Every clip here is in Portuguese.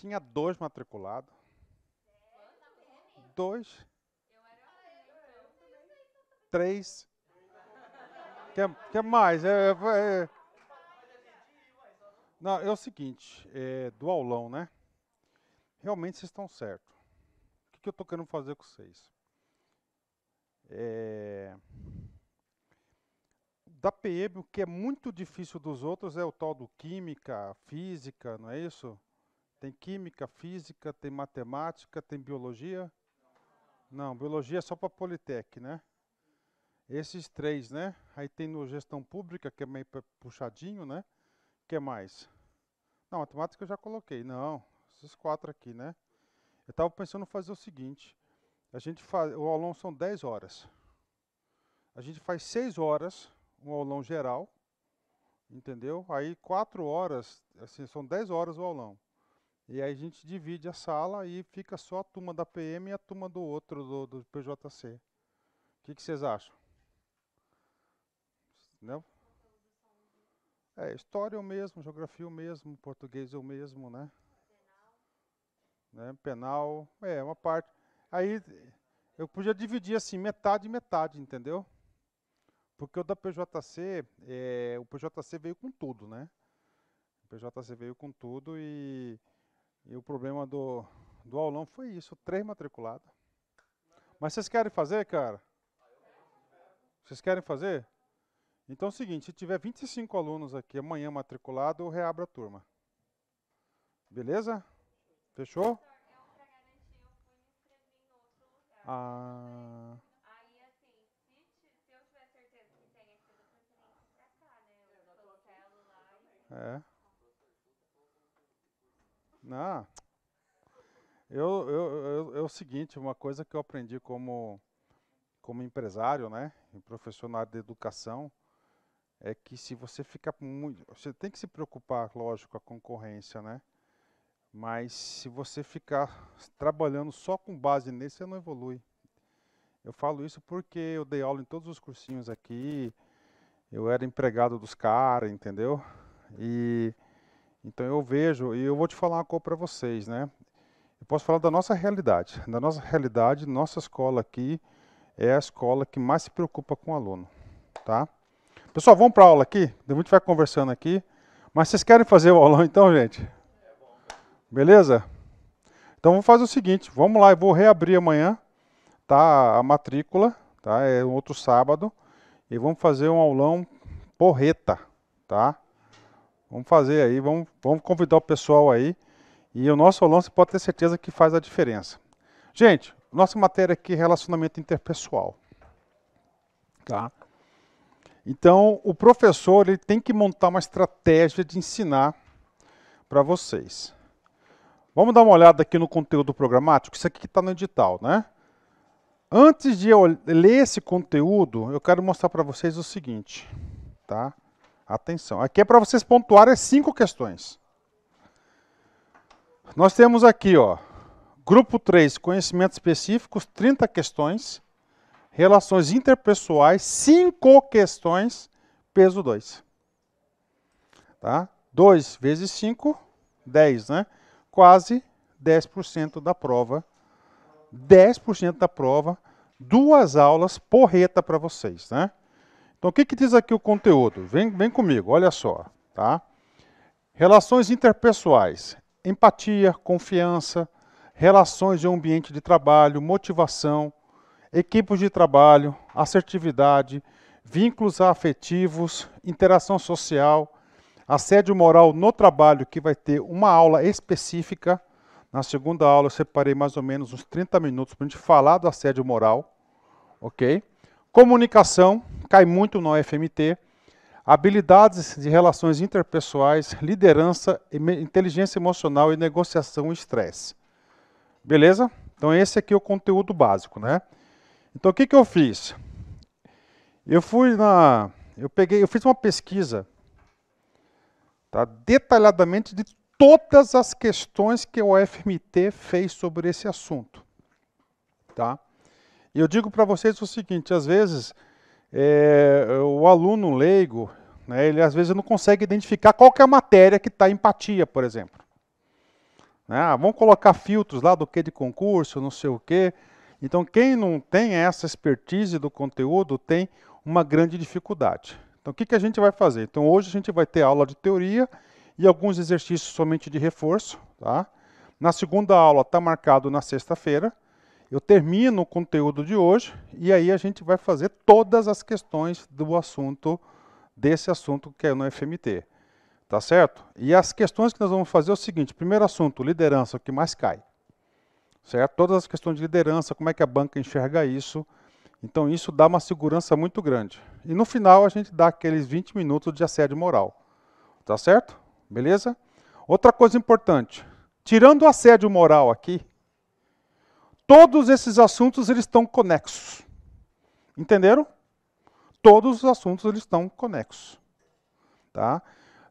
tinha dois matriculados. Dois. Três. Que, que mais? É é, é, é, não, é o seguinte, é, do aulão, né? Realmente vocês estão certos. O que, que eu estou querendo fazer com vocês? É, da PM, o que é muito difícil dos outros é o tal do química, física, não é isso? Tem química, física, tem matemática, tem biologia? Não, biologia é só para Politec, né? Esses três, né? Aí tem no gestão pública, que é meio puxadinho, né? que mais? Não, matemática eu já coloquei. Não, esses quatro aqui, né? Eu estava pensando em fazer o seguinte. A gente faz, o aulão são 10 horas. A gente faz 6 horas, um aulão geral, entendeu? Aí 4 horas, assim, são 10 horas o aulão. E aí a gente divide a sala e fica só a turma da PM e a turma do outro, do, do PJC. O que, que vocês acham? Não? É, história é o mesmo, geografia é o mesmo, português é o mesmo, né? Penal. Né? Penal, é, uma parte. Aí eu podia dividir assim, metade e metade, entendeu? Porque o da PJC, é, o PJC veio com tudo, né? O PJC veio com tudo e e o problema do, do aulão foi isso, três matriculados. Mas vocês querem fazer, cara? Vocês querem fazer? Então é o seguinte, se tiver 25 alunos aqui amanhã matriculado, eu reabro a turma. Beleza? Fechou? Ah... É não né? eu, eu, eu, é o seguinte, uma coisa que eu aprendi como, como empresário, né, e professor na área de educação, é que se você fica muito, você tem que se preocupar, lógico, com a concorrência, né, mas se você ficar trabalhando só com base nesse, você não evolui. Eu falo isso porque eu dei aula em todos os cursinhos aqui, eu era empregado dos caras, entendeu? E então eu vejo, e eu vou te falar uma coisa para vocês, né? Eu posso falar da nossa realidade. Da nossa realidade, nossa escola aqui é a escola que mais se preocupa com o aluno, tá? Pessoal, vamos para a aula aqui? A gente vai conversando aqui. Mas vocês querem fazer o aulão então, gente? Beleza? Então vamos fazer o seguinte, vamos lá, eu vou reabrir amanhã, tá? A matrícula, tá? É um outro sábado. E vamos fazer um aulão porreta, Tá? Vamos fazer aí, vamos, vamos convidar o pessoal aí. E o nosso lance pode ter certeza que faz a diferença. Gente, nossa matéria aqui é relacionamento interpessoal. Tá? Então, o professor ele tem que montar uma estratégia de ensinar para vocês. Vamos dar uma olhada aqui no conteúdo programático? Isso aqui está no edital, né? Antes de eu ler esse conteúdo, eu quero mostrar para vocês o seguinte, tá? Atenção. Aqui é para vocês pontuarem cinco questões. Nós temos aqui, ó, grupo 3, conhecimentos específicos, 30 questões, relações interpessoais, 5 questões, peso 2. Tá? 2 vezes 5, 10, né? Quase 10% da prova. 10% da prova, duas aulas porreta para vocês, né? Então, o que, que diz aqui o conteúdo? Vem, vem comigo, olha só. Tá? Relações interpessoais, empatia, confiança, relações de ambiente de trabalho, motivação, equipes de trabalho, assertividade, vínculos afetivos, interação social, assédio moral no trabalho, que vai ter uma aula específica. Na segunda aula, eu separei mais ou menos uns 30 minutos para a gente falar do assédio moral, ok? Comunicação cai muito no FMT. Habilidades de relações interpessoais, liderança, inteligência emocional e negociação e estresse. Beleza? Então esse aqui é o conteúdo básico, né? Então o que, que eu fiz? Eu fui na, eu peguei, eu fiz uma pesquisa, tá? Detalhadamente de todas as questões que o FMT fez sobre esse assunto, tá? E eu digo para vocês o seguinte: às vezes é, o aluno leigo, né, ele às vezes não consegue identificar qual é a matéria que está em empatia, por exemplo. Né? Ah, vamos colocar filtros lá do que de concurso, não sei o quê. Então, quem não tem essa expertise do conteúdo tem uma grande dificuldade. Então, o que, que a gente vai fazer? Então, hoje a gente vai ter aula de teoria e alguns exercícios somente de reforço. Tá? Na segunda aula está marcado na sexta-feira. Eu termino o conteúdo de hoje e aí a gente vai fazer todas as questões do assunto, desse assunto que é no FMT. Tá certo? E as questões que nós vamos fazer é o seguinte: primeiro assunto, liderança, o que mais cai. Certo? Todas as questões de liderança, como é que a banca enxerga isso. Então, isso dá uma segurança muito grande. E no final, a gente dá aqueles 20 minutos de assédio moral. Tá certo? Beleza? Outra coisa importante: tirando o assédio moral aqui, Todos esses assuntos eles estão conexos. Entenderam? Todos os assuntos eles estão conexos. Tá?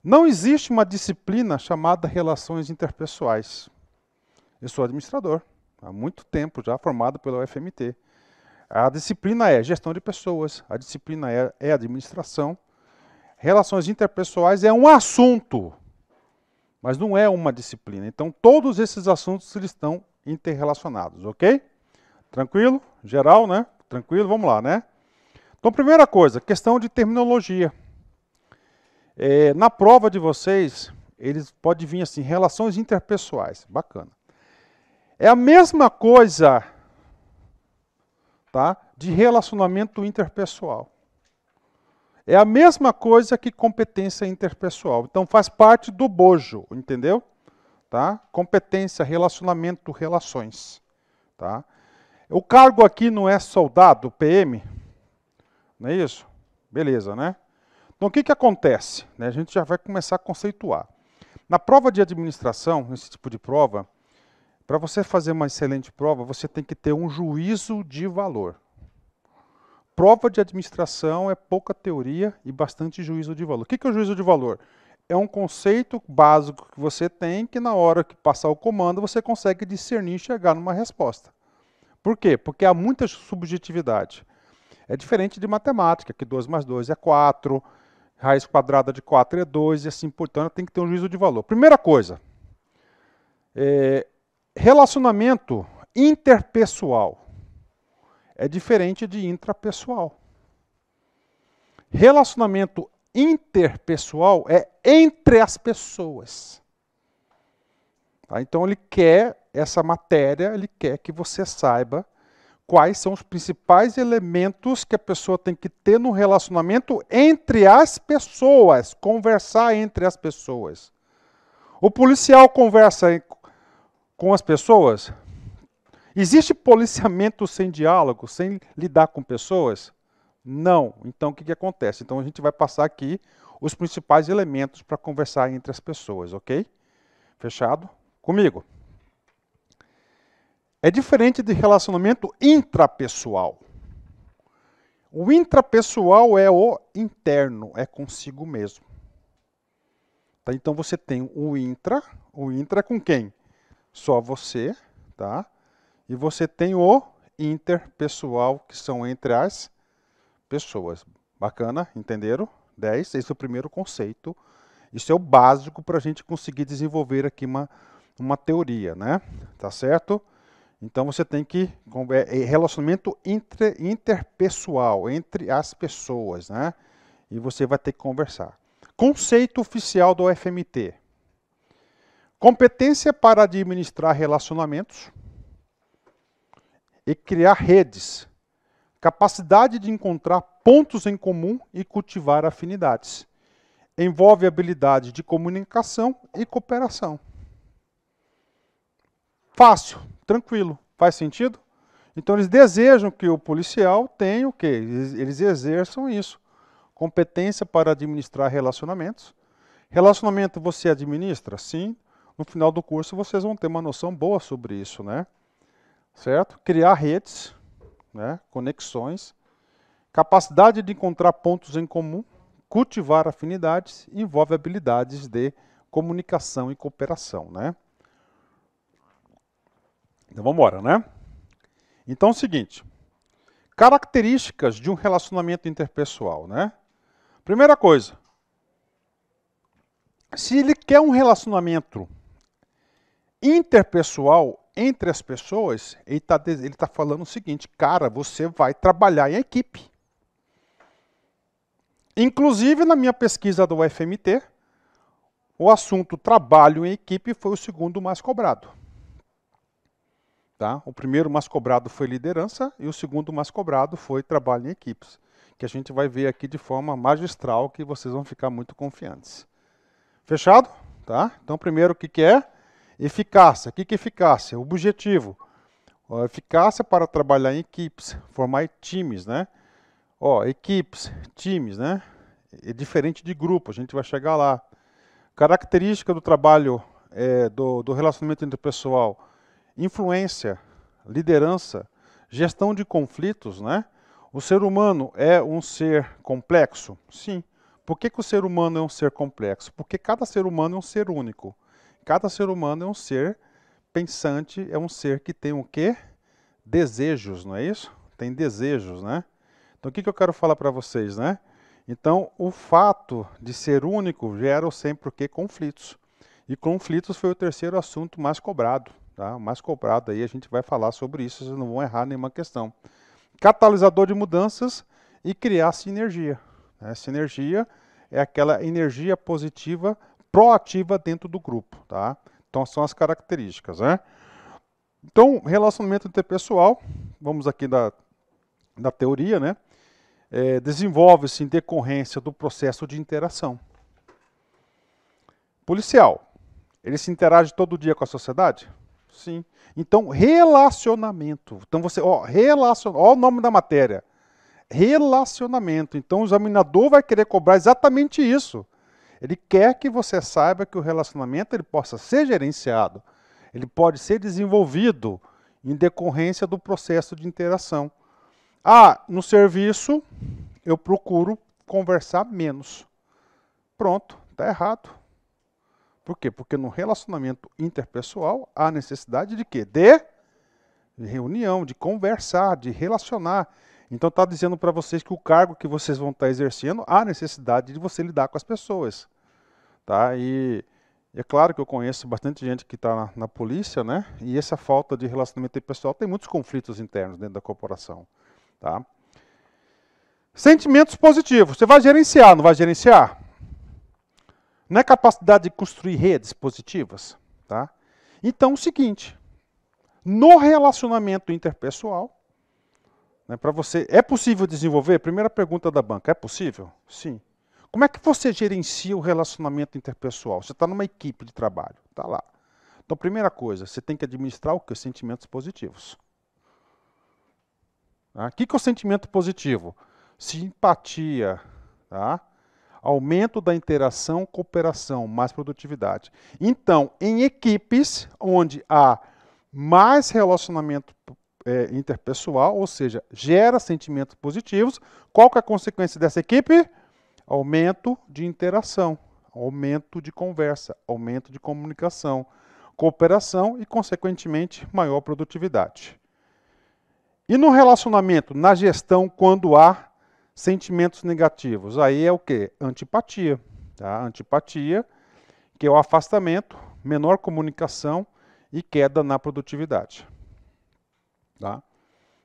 Não existe uma disciplina chamada relações interpessoais. Eu sou administrador, há muito tempo já formado pela UFMT. A disciplina é gestão de pessoas, a disciplina é, é administração. Relações interpessoais é um assunto, mas não é uma disciplina. Então, todos esses assuntos eles estão interrelacionados, ok? Tranquilo? Geral, né? Tranquilo? Vamos lá, né? Então, primeira coisa, questão de terminologia. É, na prova de vocês, eles podem vir assim, relações interpessoais. Bacana. É a mesma coisa tá, de relacionamento interpessoal. É a mesma coisa que competência interpessoal. Então faz parte do bojo, entendeu? Tá? Competência, relacionamento, relações. Tá? O cargo aqui não é soldado, PM, não é isso? Beleza, né? Então, o que, que acontece? Né? A gente já vai começar a conceituar. Na prova de administração, nesse tipo de prova, para você fazer uma excelente prova, você tem que ter um juízo de valor. Prova de administração é pouca teoria e bastante juízo de valor. O que, que é o juízo de valor? é um conceito básico que você tem que na hora que passar o comando você consegue discernir e chegar numa resposta. Por quê? Porque há muita subjetividade. É diferente de matemática, que 2 mais 2 é 4, raiz quadrada de 4 é 2 e assim por tanto, tem que ter um juízo de valor. Primeira coisa, é, relacionamento interpessoal é diferente de intrapessoal. Relacionamento interpessoal é entre as pessoas. Tá? Então ele quer essa matéria, ele quer que você saiba quais são os principais elementos que a pessoa tem que ter no relacionamento entre as pessoas, conversar entre as pessoas. O policial conversa com as pessoas? Existe policiamento sem diálogo, sem lidar com pessoas? Não. Então o que, que acontece? Então a gente vai passar aqui os principais elementos para conversar entre as pessoas, ok? Fechado? Comigo. É diferente de relacionamento intrapessoal. O intrapessoal é o interno, é consigo mesmo. Tá? Então você tem o intra, o intra é com quem? Só você, tá? E você tem o interpessoal, que são entre as pessoas. Bacana? Entenderam? 10. Esse é o primeiro conceito. Isso é o básico para a gente conseguir desenvolver aqui uma, uma teoria, né? Tá certo? Então você tem que. É, é relacionamento entre, interpessoal, entre as pessoas, né? E você vai ter que conversar. Conceito oficial do FMT: competência para administrar relacionamentos e criar redes capacidade de encontrar pontos em comum e cultivar afinidades. Envolve habilidade de comunicação e cooperação. Fácil, tranquilo, faz sentido? Então eles desejam que o policial tenha o quê? Eles, exerçam isso. Competência para administrar relacionamentos. Relacionamento você administra? Sim. No final do curso vocês vão ter uma noção boa sobre isso, né? Certo? Criar redes, né? conexões, capacidade de encontrar pontos em comum, cultivar afinidades, envolve habilidades de comunicação e cooperação. Né? Então vamos embora, né? Então é o seguinte, características de um relacionamento interpessoal, né? Primeira coisa, se ele quer um relacionamento interpessoal, entre as pessoas, ele está tá falando o seguinte: cara, você vai trabalhar em equipe. Inclusive, na minha pesquisa do FMT, o assunto trabalho em equipe foi o segundo mais cobrado. Tá? O primeiro mais cobrado foi liderança e o segundo mais cobrado foi trabalho em equipes, que a gente vai ver aqui de forma magistral que vocês vão ficar muito confiantes. Fechado? Tá? Então, primeiro o que, que é? Eficácia. O que é eficácia? Objetivo. Ó, eficácia para trabalhar em equipes, formar times, né? Ó, equipes, times, né? É diferente de grupo, a gente vai chegar lá. Característica do trabalho, é, do, do relacionamento interpessoal. Influência, liderança, gestão de conflitos, né? O ser humano é um ser complexo? Sim. Por que, que o ser humano é um ser complexo? Porque cada ser humano é um ser único. Cada ser humano é um ser pensante, é um ser que tem o quê? Desejos, não é isso? Tem desejos, né? Então o que, que eu quero falar para vocês, né? Então o fato de ser único gera sempre o quê? Conflitos. E conflitos foi o terceiro assunto mais cobrado, tá? O mais cobrado aí a gente vai falar sobre isso, vocês não vão errar nenhuma questão. Catalisador de mudanças e criar sinergia. Né? Sinergia é aquela energia positiva proativa dentro do grupo, tá? Então são as características, né? Então, relacionamento interpessoal, vamos aqui da, da teoria, né? É, Desenvolve-se em decorrência do processo de interação. Policial, ele se interage todo dia com a sociedade? Sim. Então, relacionamento. Então, você, ó, relaciona, ó o nome da matéria. Relacionamento. Então, o examinador vai querer cobrar exatamente isso. Ele quer que você saiba que o relacionamento ele possa ser gerenciado, ele pode ser desenvolvido em decorrência do processo de interação. Ah, no serviço eu procuro conversar menos. Pronto, está errado. Por quê? Porque no relacionamento interpessoal há necessidade de quê? De reunião, de conversar, de relacionar. Então está dizendo para vocês que o cargo que vocês vão estar tá exercendo há necessidade de você lidar com as pessoas, tá? E é claro que eu conheço bastante gente que está na, na, polícia, né? E essa falta de relacionamento pessoal tem muitos conflitos internos dentro da corporação, tá? Sentimentos positivos. Você vai gerenciar, não vai gerenciar? Não é capacidade de construir redes positivas, tá? Então, é o seguinte, no relacionamento interpessoal, né, Para você, é possível desenvolver? Primeira pergunta da banca, é possível? Sim. Como é que você gerencia o relacionamento interpessoal? Você está numa equipe de trabalho, está lá. Então, primeira coisa, você tem que administrar o que? Os sentimentos positivos. Tá? O que, que é o sentimento positivo? Simpatia, tá? aumento da interação, cooperação, mais produtividade. Então, em equipes onde há mais relacionamento é, interpessoal, ou seja, gera sentimentos positivos. Qual que é a consequência dessa equipe? Aumento de interação, aumento de conversa, aumento de comunicação, cooperação e, consequentemente, maior produtividade. E no relacionamento, na gestão, quando há sentimentos negativos, aí é o que? Antipatia. Tá? Antipatia, que é o afastamento, menor comunicação e queda na produtividade. Tá?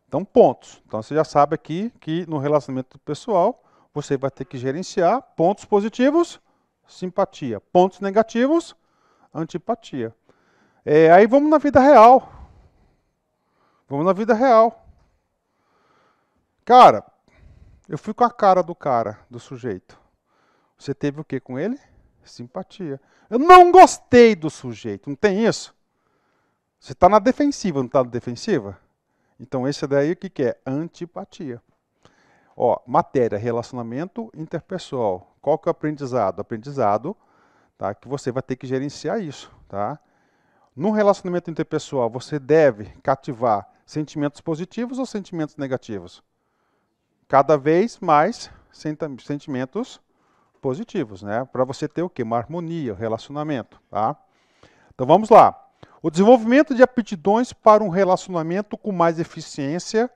Então, pontos. Então, você já sabe aqui que no relacionamento pessoal, você vai ter que gerenciar pontos positivos, simpatia. Pontos negativos, antipatia. É, aí vamos na vida real. Vamos na vida real. Cara, eu fui com a cara do cara, do sujeito. Você teve o que com ele? Simpatia. Eu não gostei do sujeito, não tem isso? Você está na defensiva, não está na defensiva? Então, esse daí o que, que é? Antipatia. Ó, matéria, relacionamento interpessoal. Qual que é o aprendizado? Aprendizado, tá? Que você vai ter que gerenciar isso, tá? No relacionamento interpessoal, você deve cativar sentimentos positivos ou sentimentos negativos? Cada vez mais sentimentos positivos, né? Para você ter o que? Uma harmonia, relacionamento, tá? Então vamos lá. O desenvolvimento de aptidões para um relacionamento com mais eficiência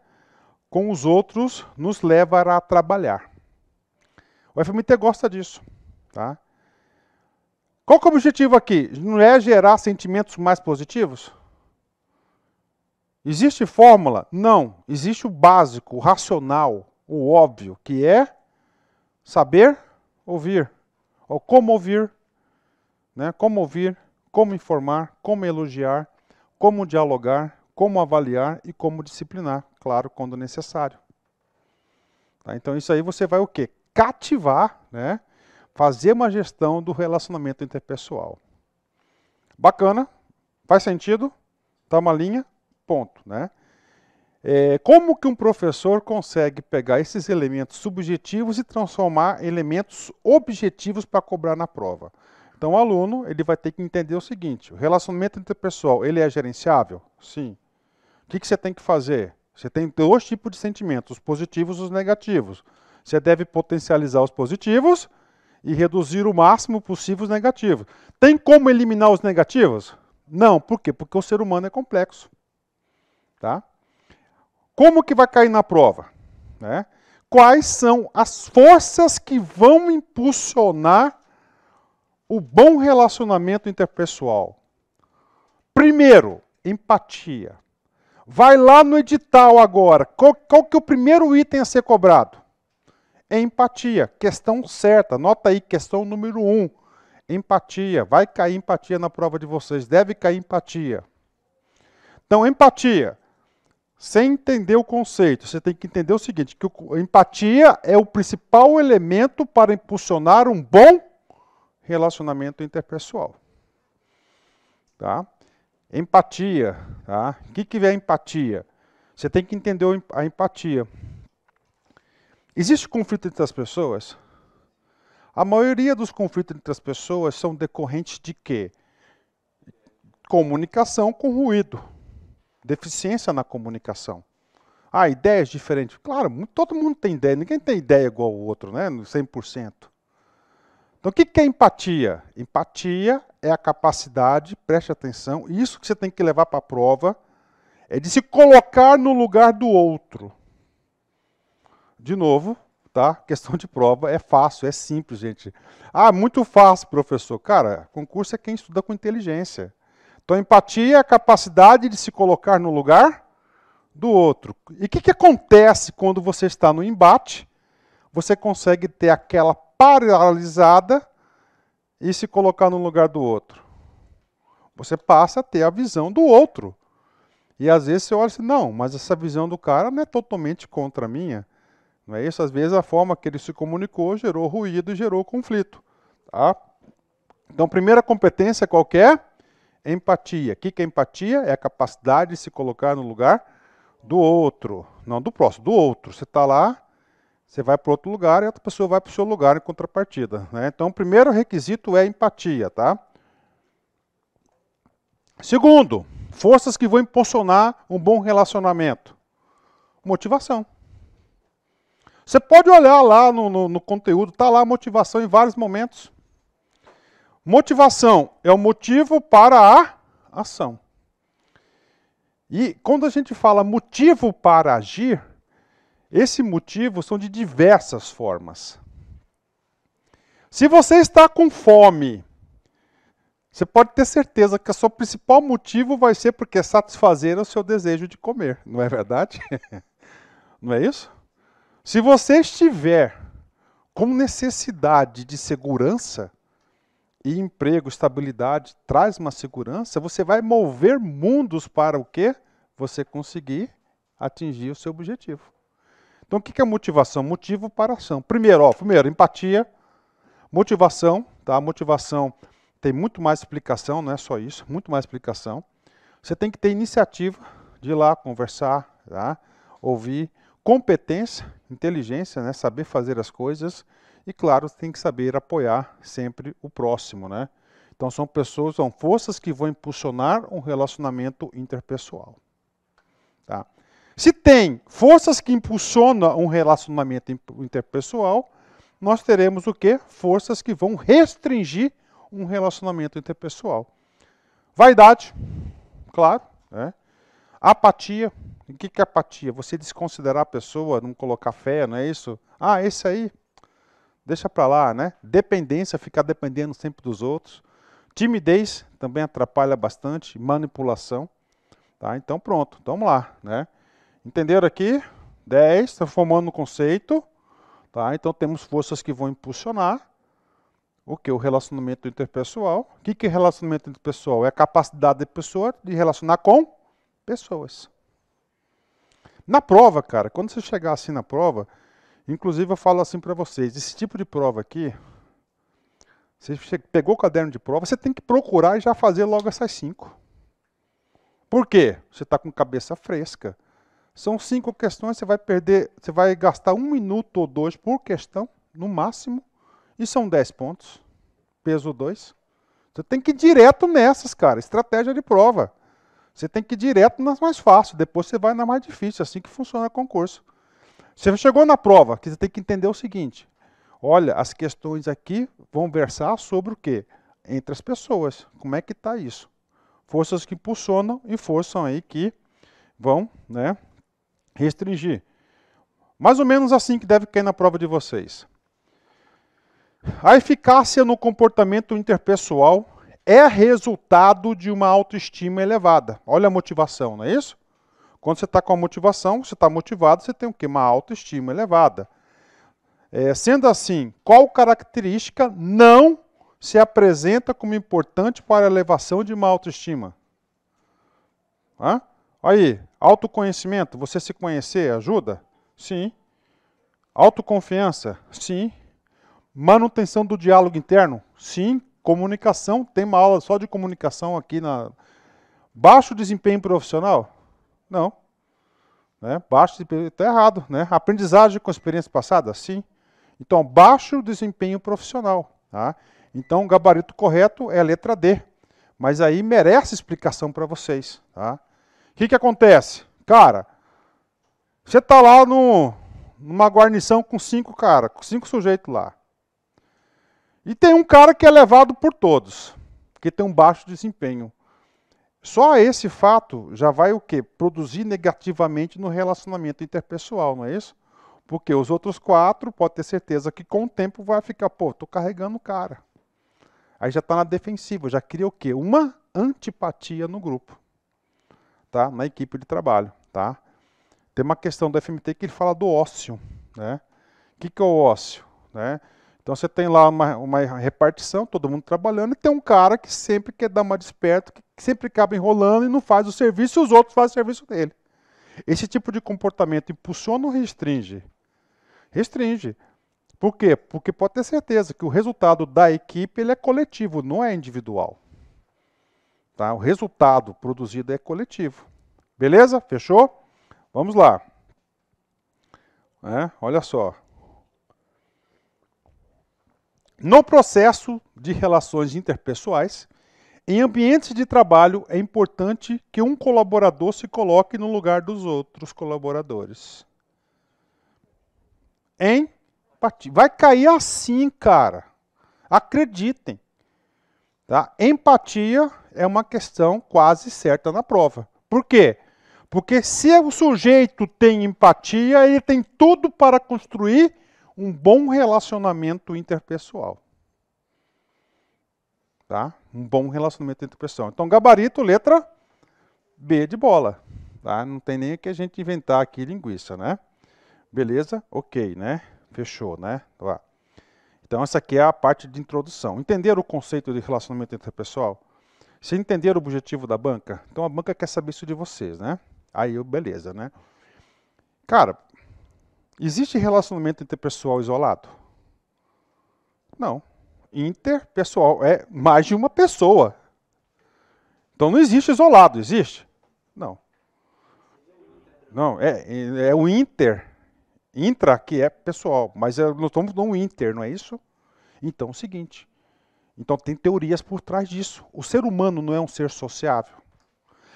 com os outros nos leva a trabalhar. O FMT gosta disso. Tá? Qual é o objetivo aqui? Não é gerar sentimentos mais positivos? Existe fórmula? Não. Existe o básico, o racional, o óbvio, que é saber ouvir. Ou como ouvir. Né? Como ouvir como informar, como elogiar, como dialogar, como avaliar e como disciplinar, claro, quando necessário. Tá? Então isso aí você vai o quê? Cativar, né? fazer uma gestão do relacionamento interpessoal. Bacana, faz sentido, tá uma linha, ponto. Né? É, como que um professor consegue pegar esses elementos subjetivos e transformar em elementos objetivos para cobrar na prova? Então, o aluno ele vai ter que entender o seguinte: o relacionamento interpessoal ele é gerenciável? Sim. O que, que você tem que fazer? Você tem dois tipos de sentimentos, os positivos e os negativos. Você deve potencializar os positivos e reduzir o máximo possível os negativos. Tem como eliminar os negativos? Não, por quê? Porque o ser humano é complexo. Tá? Como que vai cair na prova? Né? Quais são as forças que vão impulsionar o bom relacionamento interpessoal? Primeiro, empatia. Vai lá no edital agora. Qual, qual que é o primeiro item a ser cobrado? É empatia. Questão certa. Nota aí, questão número um. Empatia. Vai cair empatia na prova de vocês. Deve cair empatia. Então, empatia. Sem entender o conceito, você tem que entender o seguinte: que empatia é o principal elemento para impulsionar um bom relacionamento interpessoal. Tá? Empatia. Tá? O que, que é empatia? Você tem que entender a empatia. Existe conflito entre as pessoas? A maioria dos conflitos entre as pessoas são decorrentes de quê? Comunicação com ruído. Deficiência na comunicação. Ah, ideias diferentes. Claro, todo mundo tem ideia. Ninguém tem ideia igual ao outro, né? 100%. Então, o que é empatia? Empatia é a capacidade, preste atenção, isso que você tem que levar para a prova, é de se colocar no lugar do outro. De novo, tá? Questão de prova é fácil, é simples, gente. Ah, muito fácil, professor. Cara, concurso é quem estuda com inteligência. Então, empatia é a capacidade de se colocar no lugar do outro. E o que, que acontece quando você está no embate? Você consegue ter aquela paralisada e se colocar no lugar do outro. Você passa a ter a visão do outro. E às vezes você olha assim, não, mas essa visão do cara não é totalmente contra a minha. Não é isso? Às vezes a forma que ele se comunicou gerou ruído e gerou conflito. Tá? Então, primeira competência qualquer é empatia. O que é empatia? É a capacidade de se colocar no lugar do outro. Não do próximo, do outro. Você está lá você vai para outro lugar e a outra pessoa vai para o seu lugar em contrapartida. Né? Então, o primeiro requisito é empatia, tá? Segundo, forças que vão impulsionar um bom relacionamento. Motivação. Você pode olhar lá no, no, no conteúdo, está lá a motivação em vários momentos. Motivação é o motivo para a ação. E quando a gente fala motivo para agir, esse motivo são de diversas formas. Se você está com fome, você pode ter certeza que o seu principal motivo vai ser porque é satisfazer o seu desejo de comer, não é verdade? não é isso? Se você estiver com necessidade de segurança, e emprego, estabilidade, traz uma segurança, você vai mover mundos para o quê? Você conseguir atingir o seu objetivo. Então, o que é motivação? Motivo para ação. Primeiro, ó, primeiro, empatia, motivação, tá? Motivação tem muito mais explicação, não é só isso, muito mais explicação. Você tem que ter iniciativa de ir lá conversar, tá? ouvir, competência, inteligência, né? saber fazer as coisas e, claro, tem que saber apoiar sempre o próximo, né? Então são pessoas, são forças que vão impulsionar um relacionamento interpessoal, tá? Se tem forças que impulsionam um relacionamento interpessoal, nós teremos o que? Forças que vão restringir um relacionamento interpessoal. Vaidade, claro. Né? Apatia. O que é apatia? Você desconsiderar a pessoa, não colocar fé, não é isso? Ah, esse aí, deixa para lá, né? Dependência, ficar dependendo sempre dos outros. Timidez também atrapalha bastante. Manipulação. Tá? Então, pronto, vamos lá, né? Entenderam aqui? 10, transformando tá no conceito. Tá? Então temos forças que vão impulsionar o que? O relacionamento interpessoal. O que, que é relacionamento interpessoal? É a capacidade da pessoa de relacionar com pessoas. Na prova, cara, quando você chegar assim na prova, inclusive eu falo assim para vocês, esse tipo de prova aqui, você pegou o caderno de prova, você tem que procurar e já fazer logo essas cinco. Por quê? Você está com cabeça fresca. São cinco questões, você vai perder, você vai gastar um minuto ou dois por questão, no máximo, e são dez pontos, peso dois Você tem que ir direto nessas, cara, estratégia de prova. Você tem que ir direto nas mais fáceis, depois você vai na mais difícil, é assim que funciona o concurso. Você chegou na prova, que você tem que entender o seguinte: olha, as questões aqui vão versar sobre o quê? Entre as pessoas. Como é que está isso? Forças que impulsionam e forças aí que vão, né, Restringir. Mais ou menos assim que deve cair na prova de vocês. A eficácia no comportamento interpessoal é resultado de uma autoestima elevada. Olha a motivação, não é isso? Quando você está com a motivação, você está motivado, você tem o quê? Uma autoestima elevada. É, sendo assim, qual característica não se apresenta como importante para a elevação de uma autoestima? Hã? Aí, autoconhecimento, você se conhecer ajuda? Sim. Autoconfiança? Sim. Manutenção do diálogo interno? Sim. Comunicação, tem uma aula só de comunicação aqui na. Baixo desempenho profissional? Não. Né? Baixo desempenho, está errado. Né? Aprendizagem com experiência passada? Sim. Então, baixo desempenho profissional. Tá? Então, o gabarito correto é a letra D. Mas aí merece explicação para vocês. Tá? O que, que acontece? Cara, você está lá no, numa guarnição com cinco caras, com cinco sujeitos lá. E tem um cara que é levado por todos, que tem um baixo desempenho. Só esse fato já vai o quê? Produzir negativamente no relacionamento interpessoal, não é isso? Porque os outros quatro, pode ter certeza que com o tempo vai ficar, pô, tô carregando o cara. Aí já está na defensiva, já cria o quê? Uma antipatia no grupo tá? na equipe de trabalho. Tá? Tem uma questão do FMT que ele fala do ócio. Né? O que, que é o ócio? Né? Então você tem lá uma, uma, repartição, todo mundo trabalhando, e tem um cara que sempre quer dar uma desperto, que sempre acaba enrolando e não faz o serviço, e os outros fazem o serviço dele. Esse tipo de comportamento impulsiona ou restringe? Restringe. Por quê? Porque pode ter certeza que o resultado da equipe ele é coletivo, não é individual. Tá? O resultado produzido é coletivo. Beleza? Fechou? Vamos lá. É, olha só. No processo de relações interpessoais, em ambientes de trabalho, é importante que um colaborador se coloque no lugar dos outros colaboradores. Em vai cair assim, cara. Acreditem. Tá? Empatia é uma questão quase certa na prova. Por quê? Porque se o sujeito tem empatia, ele tem tudo para construir um bom relacionamento interpessoal. Tá? Um bom relacionamento interpessoal. Então, gabarito, letra B de bola. Tá? Não tem nem que a gente inventar aqui linguiça, né? Beleza? Ok, né? Fechou, né? Tá. Então, essa aqui é a parte de introdução. Entender o conceito de relacionamento interpessoal? Se entender o objetivo da banca, então a banca quer saber isso de vocês, né? Aí, beleza, né? Cara, existe relacionamento interpessoal isolado? Não. Interpessoal é mais de uma pessoa. Então não existe isolado, existe? Não. Não, é, é o inter Intra, que é pessoal, mas é, nós estamos no inter, não é isso? Então é o seguinte. Então tem teorias por trás disso. O ser humano não é um ser sociável.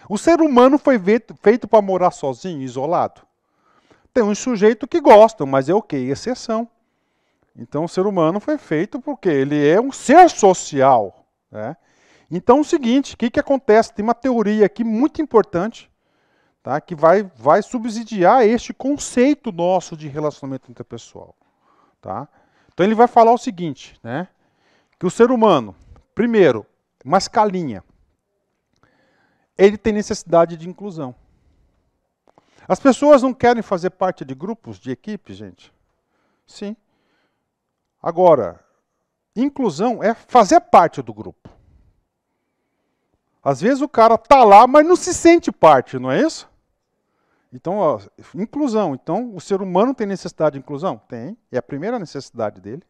O ser humano foi feito para morar sozinho, isolado. Tem um sujeito que gosta, mas é o okay, Exceção. Então o ser humano foi feito porque ele é um ser social. Né? Então é o seguinte, o que, que acontece? Tem uma teoria aqui muito importante tá? que vai, vai subsidiar este conceito nosso de relacionamento interpessoal. Tá? Então ele vai falar o seguinte, né? que o ser humano, primeiro, uma escalinha, ele tem necessidade de inclusão. As pessoas não querem fazer parte de grupos, de equipes, gente? Sim. Agora, inclusão é fazer parte do grupo. Às vezes o cara tá lá, mas não se sente parte, não é isso? Então, ó, inclusão. Então, o ser humano tem necessidade de inclusão? Tem. É a primeira necessidade dele.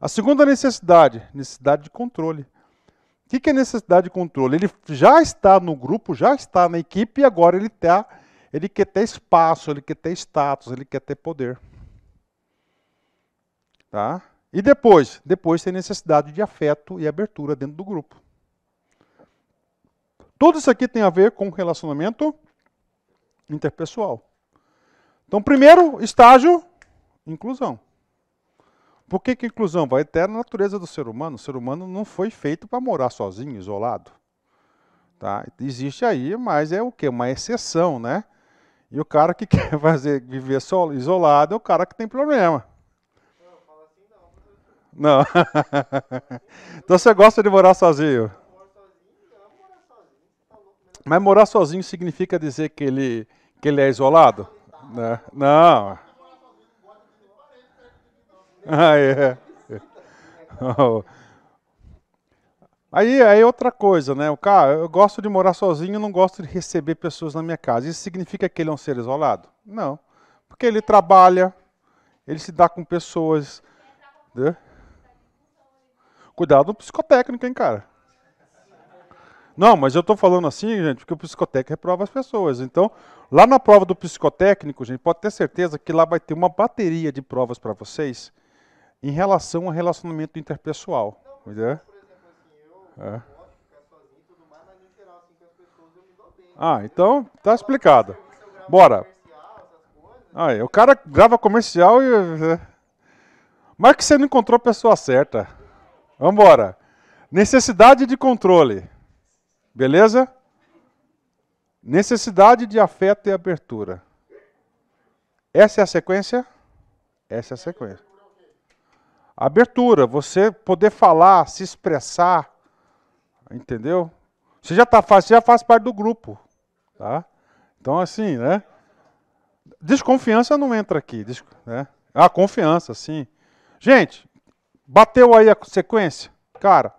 A segunda necessidade, necessidade de controle. O que, que é necessidade de controle? Ele já está no grupo, já está na equipe e agora ele tá, ele quer ter espaço, ele quer ter status, ele quer ter poder. Tá? E depois, depois tem necessidade de afeto e abertura dentro do grupo. Tudo isso aqui tem a ver com relacionamento interpessoal. Então, primeiro estágio, inclusão. Por que, que inclusão? Vai até a natureza do ser humano. O ser humano não foi feito para morar sozinho, isolado. Tá? Existe aí, mas é o que? Uma exceção, né? E o cara que quer fazer, viver só, isolado é o cara que tem problema. Não, fala assim não. Não. então você gosta de morar sozinho? Mas morar sozinho significa dizer que ele, que ele é isolado? né? Não. Ah, é. Aí, aí é outra coisa, né? O cara, eu gosto de morar sozinho, não gosto de receber pessoas na minha casa. Isso significa que ele é um ser isolado? Não. Porque ele trabalha, ele se dá com pessoas. Né? Cuidado no psicotécnico, hein, cara? Não, mas eu estou falando assim, gente, porque o psicotécnico reprova as pessoas. Então, lá na prova do psicotécnico, gente, pode ter certeza que lá vai ter uma bateria de provas para vocês em relação ao relacionamento interpessoal. Não, por exemplo, assim, eu, é. posso ficar sozinho tudo mais, geral, assim, as pessoas eu me dou bem. Ah, então tá explicado. Bora. Aí, o cara grava comercial e. É, mas que você não encontrou a pessoa certa. Vambora. Necessidade de controle. Beleza? Necessidade de afeto e abertura. Essa é a sequência? Essa é a sequência. Abertura, você poder falar, se expressar, entendeu? Você já tá, você já faz parte do grupo, tá? Então assim, né? Desconfiança não entra aqui, né? Ah, confiança, sim. Gente, bateu aí a sequência? Cara,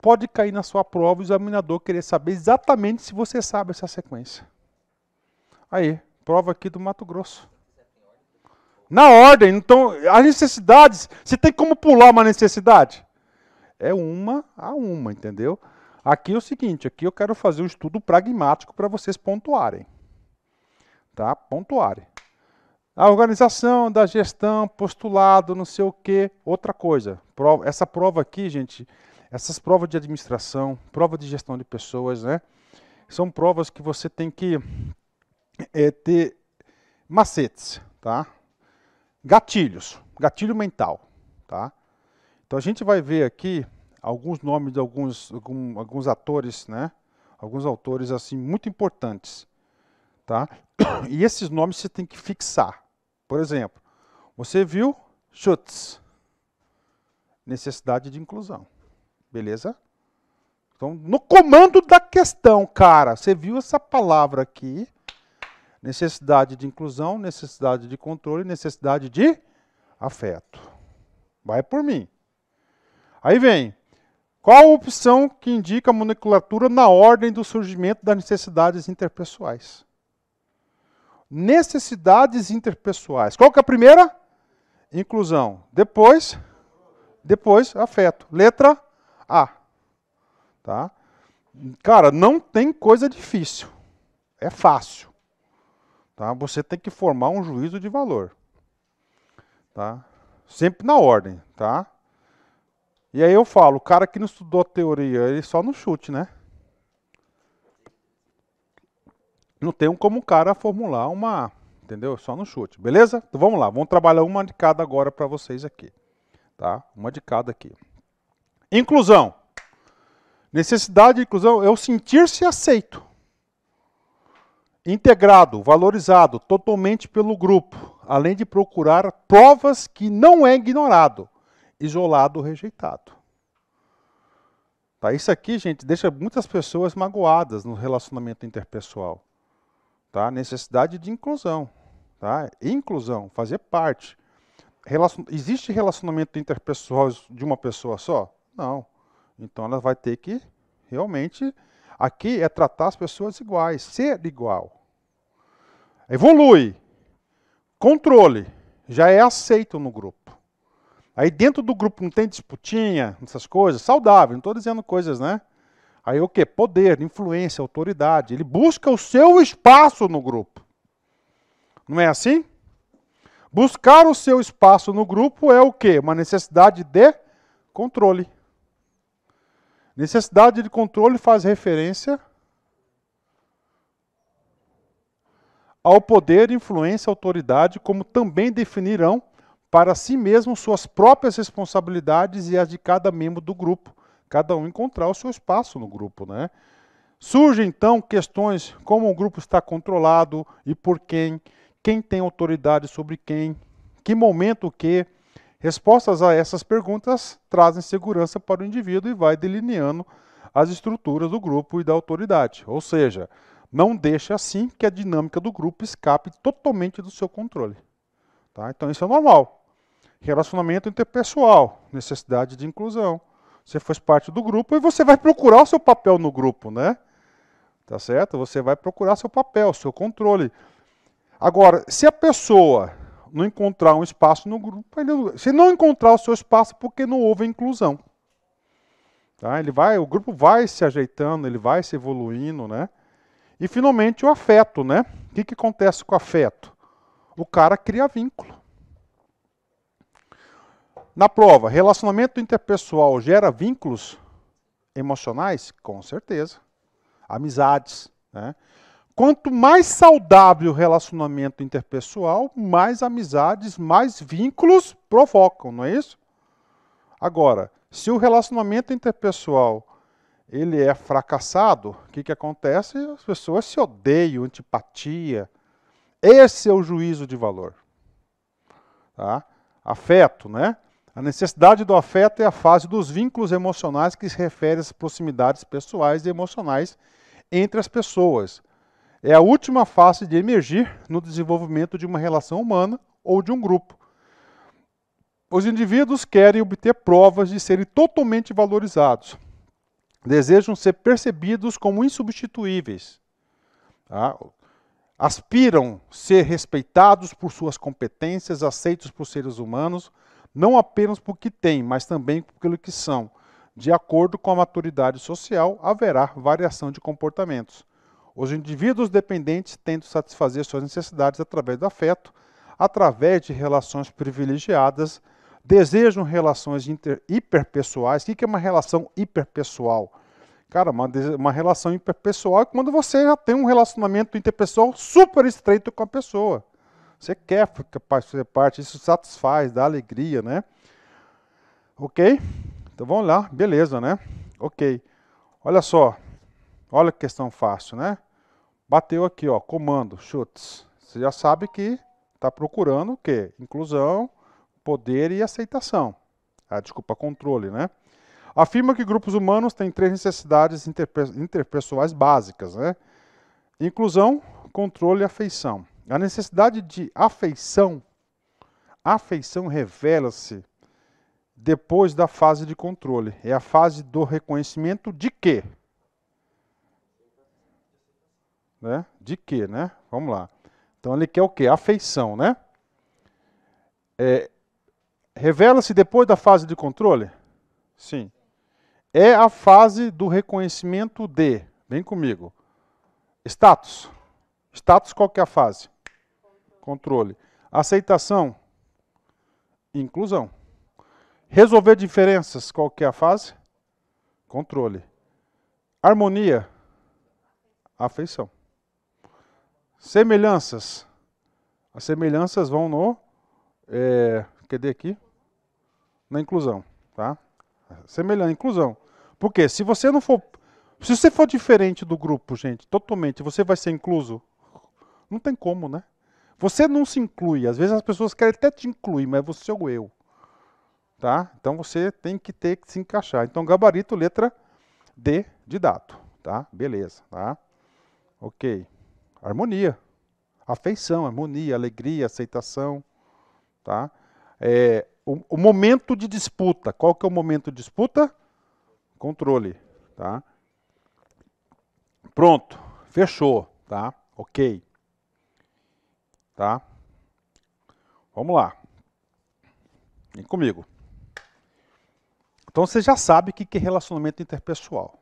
pode cair na sua prova o examinador querer saber exatamente se você sabe essa sequência. Aí, prova aqui do Mato Grosso. Na ordem, então, as necessidades, você tem como pular uma necessidade? É uma a uma, entendeu? Aqui é o seguinte, aqui eu quero fazer um estudo pragmático para vocês pontuarem. Tá? Pontuarem. A organização da gestão, postulado, não sei o quê. Outra coisa, prova, essa prova aqui, gente, essas provas de administração, prova de gestão de pessoas, né? São provas que você tem que é, ter macetes, tá? Gatilhos, gatilho mental, tá? Então a gente vai ver aqui alguns nomes de alguns, algum, alguns atores, né? Alguns autores assim muito importantes, tá? E esses nomes você tem que fixar. Por exemplo, você viu Schutz, necessidade de inclusão. Beleza? Então, no comando da questão, cara, você viu essa palavra aqui: necessidade de inclusão, necessidade de controle, necessidade de afeto. Vai por mim. Aí vem. Qual a opção que indica a monoculatura na ordem do surgimento das necessidades interpessoais? Necessidades interpessoais. Qual que é a primeira? Inclusão. Depois, depois afeto. Letra a. Tá? Cara, não tem coisa difícil. É fácil. Tá? Você tem que formar um juízo de valor. Tá? Sempre na ordem, tá? E aí eu falo, o cara que não estudou a teoria, ele só no chute, né? Não tem como o cara formular uma, entendeu? Só no chute, beleza? Então vamos lá, vamos trabalhar uma de cada agora para vocês aqui, tá? Uma de cada aqui. Inclusão. Necessidade de inclusão é o sentir-se aceito, integrado, valorizado totalmente pelo grupo, além de procurar provas que não é ignorado, isolado ou rejeitado. Tá, isso aqui, gente, deixa muitas pessoas magoadas no relacionamento interpessoal. Tá? Necessidade de inclusão. Tá? Inclusão, fazer parte. Relacion... Existe relacionamento interpessoal de uma pessoa só? Não. Então ela vai ter que realmente. Aqui é tratar as pessoas iguais, ser igual. Evolui. Controle. Já é aceito no grupo. Aí dentro do grupo não tem disputinha, essas coisas. Saudável, não estou dizendo coisas, né? Aí o que? Poder, influência, autoridade. Ele busca o seu espaço no grupo. Não é assim? Buscar o seu espaço no grupo é o que? Uma necessidade de controle. Necessidade de controle faz referência ao poder, influência, autoridade, como também definirão para si mesmos suas próprias responsabilidades e as de cada membro do grupo, cada um encontrar o seu espaço no grupo, né? Surgem então questões como o grupo está controlado e por quem, quem tem autoridade sobre quem, que momento o que, Respostas a essas perguntas trazem segurança para o indivíduo e vai delineando as estruturas do grupo e da autoridade. Ou seja, não deixa assim que a dinâmica do grupo escape totalmente do seu controle. Tá? Então isso é normal. Relacionamento interpessoal, necessidade de inclusão. Você faz parte do grupo e você vai procurar o seu papel no grupo, né? Tá certo? Você vai procurar seu papel, seu controle. Agora, se a pessoa não encontrar um espaço no grupo, ele, se não encontrar o seu espaço, porque não houve inclusão. Tá? Ele vai, o grupo vai se ajeitando, ele vai se evoluindo, né? E finalmente o afeto, né? O que, que acontece com o afeto? O cara cria vínculo. Na prova, relacionamento interpessoal gera vínculos emocionais? Com certeza. Amizades, né? Quanto mais saudável o relacionamento interpessoal, mais amizades, mais vínculos provocam, não é isso? Agora, se o relacionamento interpessoal ele é fracassado, o que, que acontece? As pessoas se odeiam, antipatia. Esse é o juízo de valor. Tá? Afeto, né? A necessidade do afeto é a fase dos vínculos emocionais que se refere às proximidades pessoais e emocionais entre as pessoas. É a última fase de emergir no desenvolvimento de uma relação humana ou de um grupo. Os indivíduos querem obter provas de serem totalmente valorizados. Desejam ser percebidos como insubstituíveis. Tá? Aspiram ser respeitados por suas competências, aceitos por seres humanos, não apenas por que têm, mas também pelo que são. De acordo com a maturidade social, haverá variação de comportamentos. Os indivíduos dependentes tentam satisfazer suas necessidades através do afeto, através de relações privilegiadas, desejam relações inter, hiperpessoais. O que é uma relação hiperpessoal? Cara, uma, uma relação hiperpessoal é quando você já tem um relacionamento interpessoal super estreito com a pessoa. Você quer fazer parte, isso satisfaz, dá alegria, né? Ok? Então vamos lá, beleza, né? Ok. Olha só, Olha que questão fácil, né? Bateu aqui, ó, comando, chutes. Você já sabe que está procurando o quê? Inclusão, poder e aceitação. Ah, desculpa, controle, né? Afirma que grupos humanos têm três necessidades interpessoais básicas, né? Inclusão, controle e afeição. A necessidade de afeição, afeição revela-se depois da fase de controle. É a fase do reconhecimento de quê? né? De quê, né? Vamos lá. Então ele quer o quê? Afeição, né? É, Revela-se depois da fase de controle? Sim. É a fase do reconhecimento de. Vem comigo. Status. Status, qual que é a fase? Controle. Aceitação. Inclusão. Resolver diferenças, qual que é a fase? Controle. Harmonia. Afeição. Semelhanças. As semelhanças vão no. É, cadê aqui? Na inclusão. Tá? Semelhança, inclusão. Porque se você não for. Se você for diferente do grupo, gente, totalmente, você vai ser incluso? Não tem como, né? Você não se inclui. Às vezes as pessoas querem até te incluir, mas você é o eu. Tá? Então você tem que ter que se encaixar. Então, gabarito, letra D de dado. Tá? Beleza. Tá? Ok harmonia, afeição, harmonia, alegria, aceitação, tá? É, o, o, momento de disputa, qual que é o momento de disputa? Controle, tá? Pronto, fechou, tá? Ok, tá? Vamos lá, vem comigo. Então você já sabe o que é relacionamento interpessoal.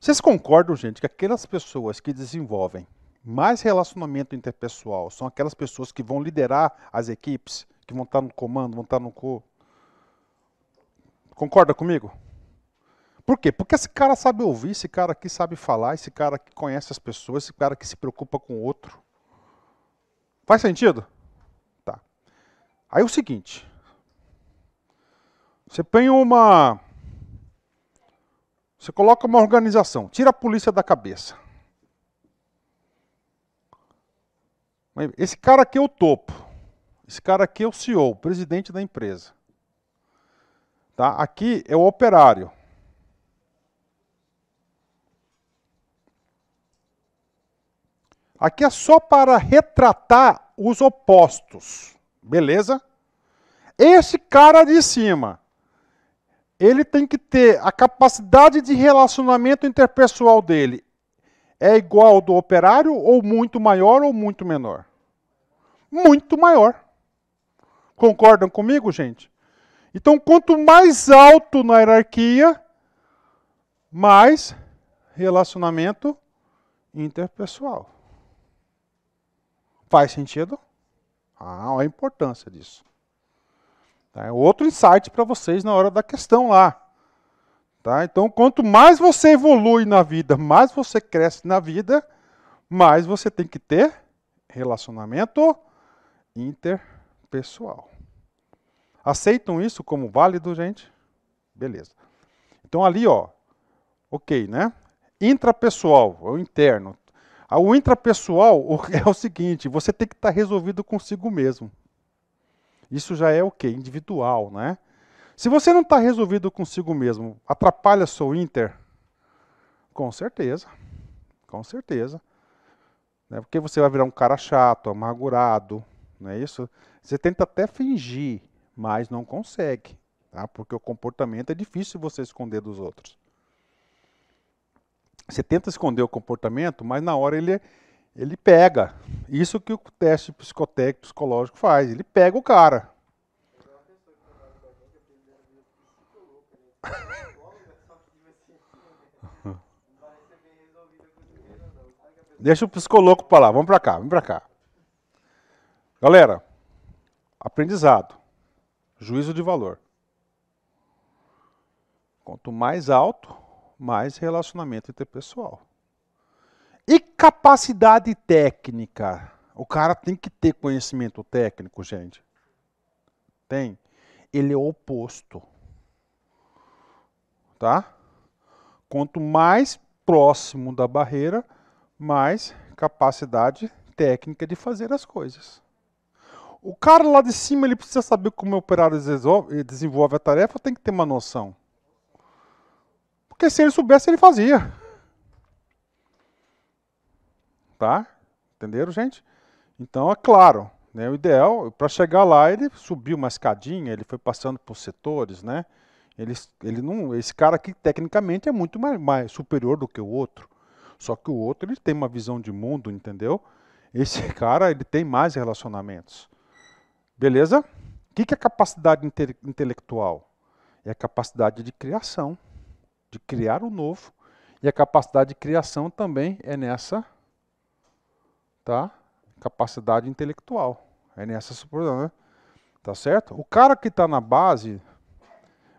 Vocês concordam, gente, que aquelas pessoas que desenvolvem mais relacionamento interpessoal são aquelas pessoas que vão liderar as equipes, que vão estar no comando, vão estar no co. Concorda comigo? Por quê? Porque esse cara sabe ouvir, esse cara aqui sabe falar, esse cara que conhece as pessoas, esse cara que se preocupa com o outro. Faz sentido? Tá. Aí é o seguinte. Você põe uma você coloca uma organização, tira a polícia da cabeça. Esse cara aqui é o topo. Esse cara aqui é o CEO, o presidente da empresa. Tá? Aqui é o operário. Aqui é só para retratar os opostos. Beleza? Esse cara de cima ele tem que ter a capacidade de relacionamento interpessoal dele é igual do operário ou muito maior ou muito menor? Muito maior. Concordam comigo, gente? Então, quanto mais alto na hierarquia, mais relacionamento interpessoal. Faz sentido? Ah, olha a importância disso. Tá? É outro insight para vocês na hora da questão lá. Tá? Então, quanto mais você evolui na vida, mais você cresce na vida, mais você tem que ter relacionamento interpessoal. Aceitam isso como válido, gente? Beleza. Então ali, ó, ok, né? Intrapessoal, é o interno. Ah, o intrapessoal é o seguinte, você tem que estar tá resolvido consigo mesmo. Isso já é o quê? Individual, né? Se você não está resolvido consigo mesmo, atrapalha seu Inter? Com certeza. Com certeza. Né? Porque você vai virar um cara chato, amargurado, não é isso? Você tenta até fingir, mas não consegue. Tá? Porque o comportamento é difícil você esconder dos outros. Você tenta esconder o comportamento, mas na hora ele é ele pega. Isso que o teste psicotécnico psicológico faz. Ele pega o cara. Deixa o psicoloco para lá. Vamos para cá, vamos para cá. Galera, aprendizado. Juízo de valor. Quanto mais alto, mais relacionamento interpessoal. E capacidade técnica? O cara tem que ter conhecimento técnico, gente. Tem. Ele é o oposto. Tá? Quanto mais próximo da barreira, mais capacidade técnica de fazer as coisas. O cara lá de cima ele precisa saber como o operário desenvolve a tarefa, tem que ter uma noção. Porque se ele soubesse, ele fazia tá? Entenderam, gente? Então, é claro, né, o ideal, para chegar lá, ele subiu uma escadinha, ele foi passando por setores, né? Ele, ele não, esse cara aqui, tecnicamente, é muito mais, mais superior do que o outro. Só que o outro, ele tem uma visão de mundo, entendeu? Esse cara, ele tem mais relacionamentos. Beleza? O que é capacidade inte intelectual? É a capacidade de criação, de criar o novo. E a capacidade de criação também é nessa tá? Capacidade intelectual. É nessa suportação, né? Tá certo? O cara que está na base,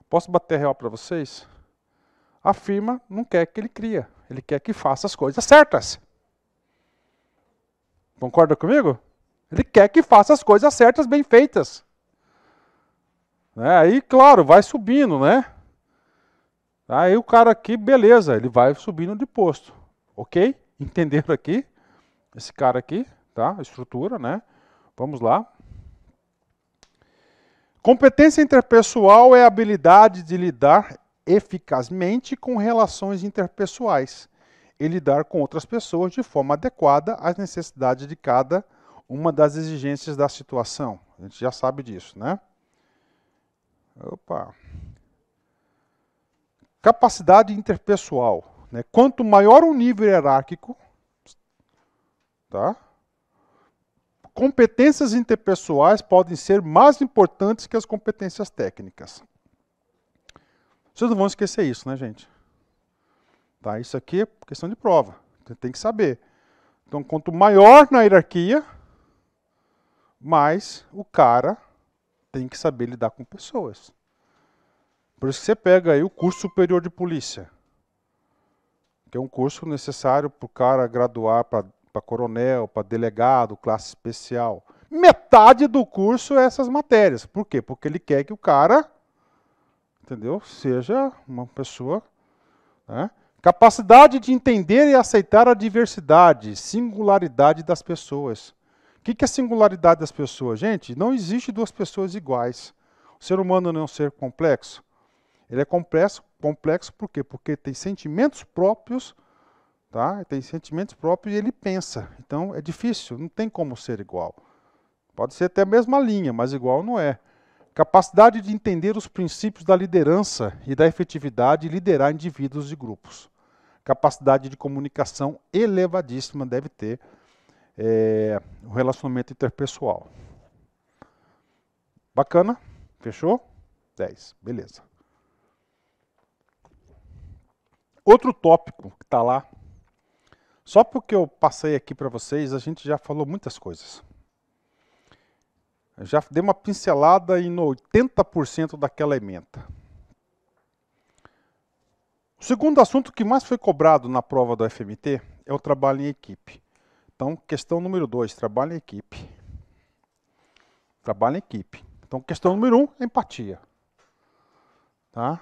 posso bater real para vocês? A firma não quer que ele cria, ele quer que faça as coisas certas. Concorda comigo? Ele quer que faça as coisas certas, bem feitas. Né? Aí, claro, vai subindo, né? Aí o cara aqui, beleza, ele vai subindo de posto. Ok? Entenderam aqui? esse cara aqui, tá? Estrutura, né? Vamos lá. Competência interpessoal é a habilidade de lidar eficazmente com relações interpessoais e lidar com outras pessoas de forma adequada às necessidades de cada uma das exigências da situação. A gente já sabe disso, né? Opa. Capacidade interpessoal. Né? Quanto maior o nível hierárquico, Tá? Competências interpessoais podem ser mais importantes que as competências técnicas. Vocês não vão esquecer isso, né, gente? Tá? Isso aqui é questão de prova. Você tem que saber. Então, quanto maior na hierarquia, mais o cara tem que saber lidar com pessoas. Por isso que você pega aí o curso superior de polícia, que é um curso necessário para o cara graduar para para coronel, para delegado, classe especial. Metade do curso é essas matérias. Por quê? Porque ele quer que o cara, entendeu, seja uma pessoa. Né? Capacidade de entender e aceitar a diversidade, singularidade das pessoas. O que, que é singularidade das pessoas? Gente, não existe duas pessoas iguais. O ser humano não é um ser complexo. Ele é complexo, complexo por quê? Porque tem sentimentos próprios, tá? Tem sentimentos próprios e ele pensa. Então é difícil, não tem como ser igual. Pode ser até a mesma linha, mas igual não é. Capacidade de entender os princípios da liderança e da efetividade e liderar indivíduos e grupos. Capacidade de comunicação elevadíssima deve ter é, o relacionamento interpessoal. Bacana? Fechou? 10. Beleza. Outro tópico que está lá só porque eu passei aqui para vocês, a gente já falou muitas coisas. Eu já dei uma pincelada em 80% daquela ementa. O segundo assunto que mais foi cobrado na prova do FMT é o trabalho em equipe. Então, questão número 2, trabalho em equipe. Trabalho em equipe. Então, questão número 1, um, empatia. Tá?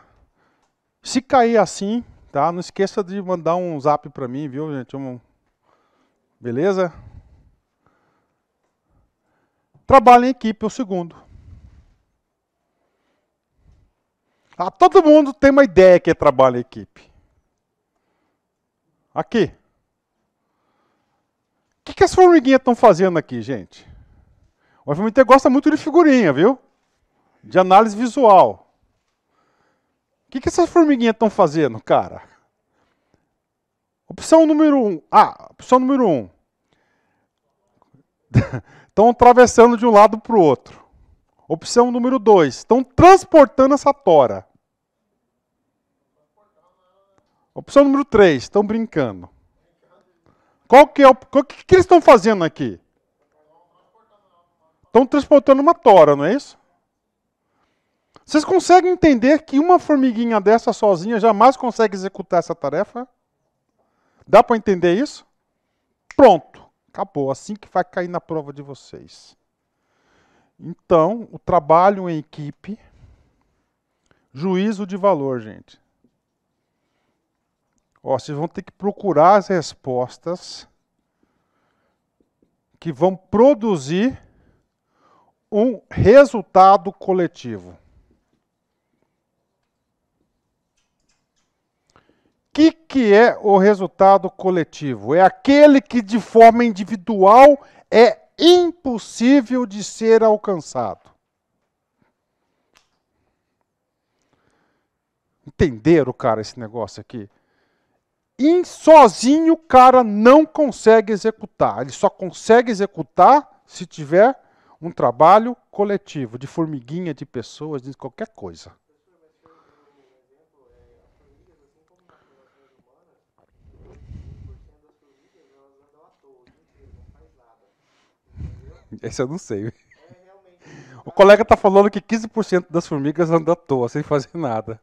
Se cair assim, Tá? Não esqueça de mandar um zap para mim, viu, gente? Um... Beleza? Trabalho em equipe, o segundo. Ah, todo mundo tem uma ideia que é trabalho em equipe. Aqui. O que, que as formiguinhas estão fazendo aqui, gente? O FMT gosta muito de figurinha, viu? De análise visual que, que essas formiguinhas estão fazendo, cara? Opção número 1. Um. Ah, opção número 1. Um. Estão atravessando de um lado para o outro. Opção número 2. Estão transportando essa tora. Opção número 3. Estão brincando. Qual que é o qual, que, que eles estão fazendo aqui? Estão transportando uma tora, não é isso? Vocês conseguem entender que uma formiguinha dessa sozinha jamais consegue executar essa tarefa? Dá para entender isso? Pronto, acabou. Assim que vai cair na prova de vocês. Então, o trabalho em equipe, juízo de valor, gente. Ó, vocês vão ter que procurar as respostas que vão produzir um resultado coletivo. que é o resultado coletivo? É aquele que de forma individual é impossível de ser alcançado. Entenderam, cara, esse negócio aqui? E sozinho o cara não consegue executar. Ele só consegue executar se tiver um trabalho coletivo, de formiguinha, de pessoas, de qualquer coisa. Esse eu não sei. O colega tá falando que 15% das formigas andam à toa, sem fazer nada.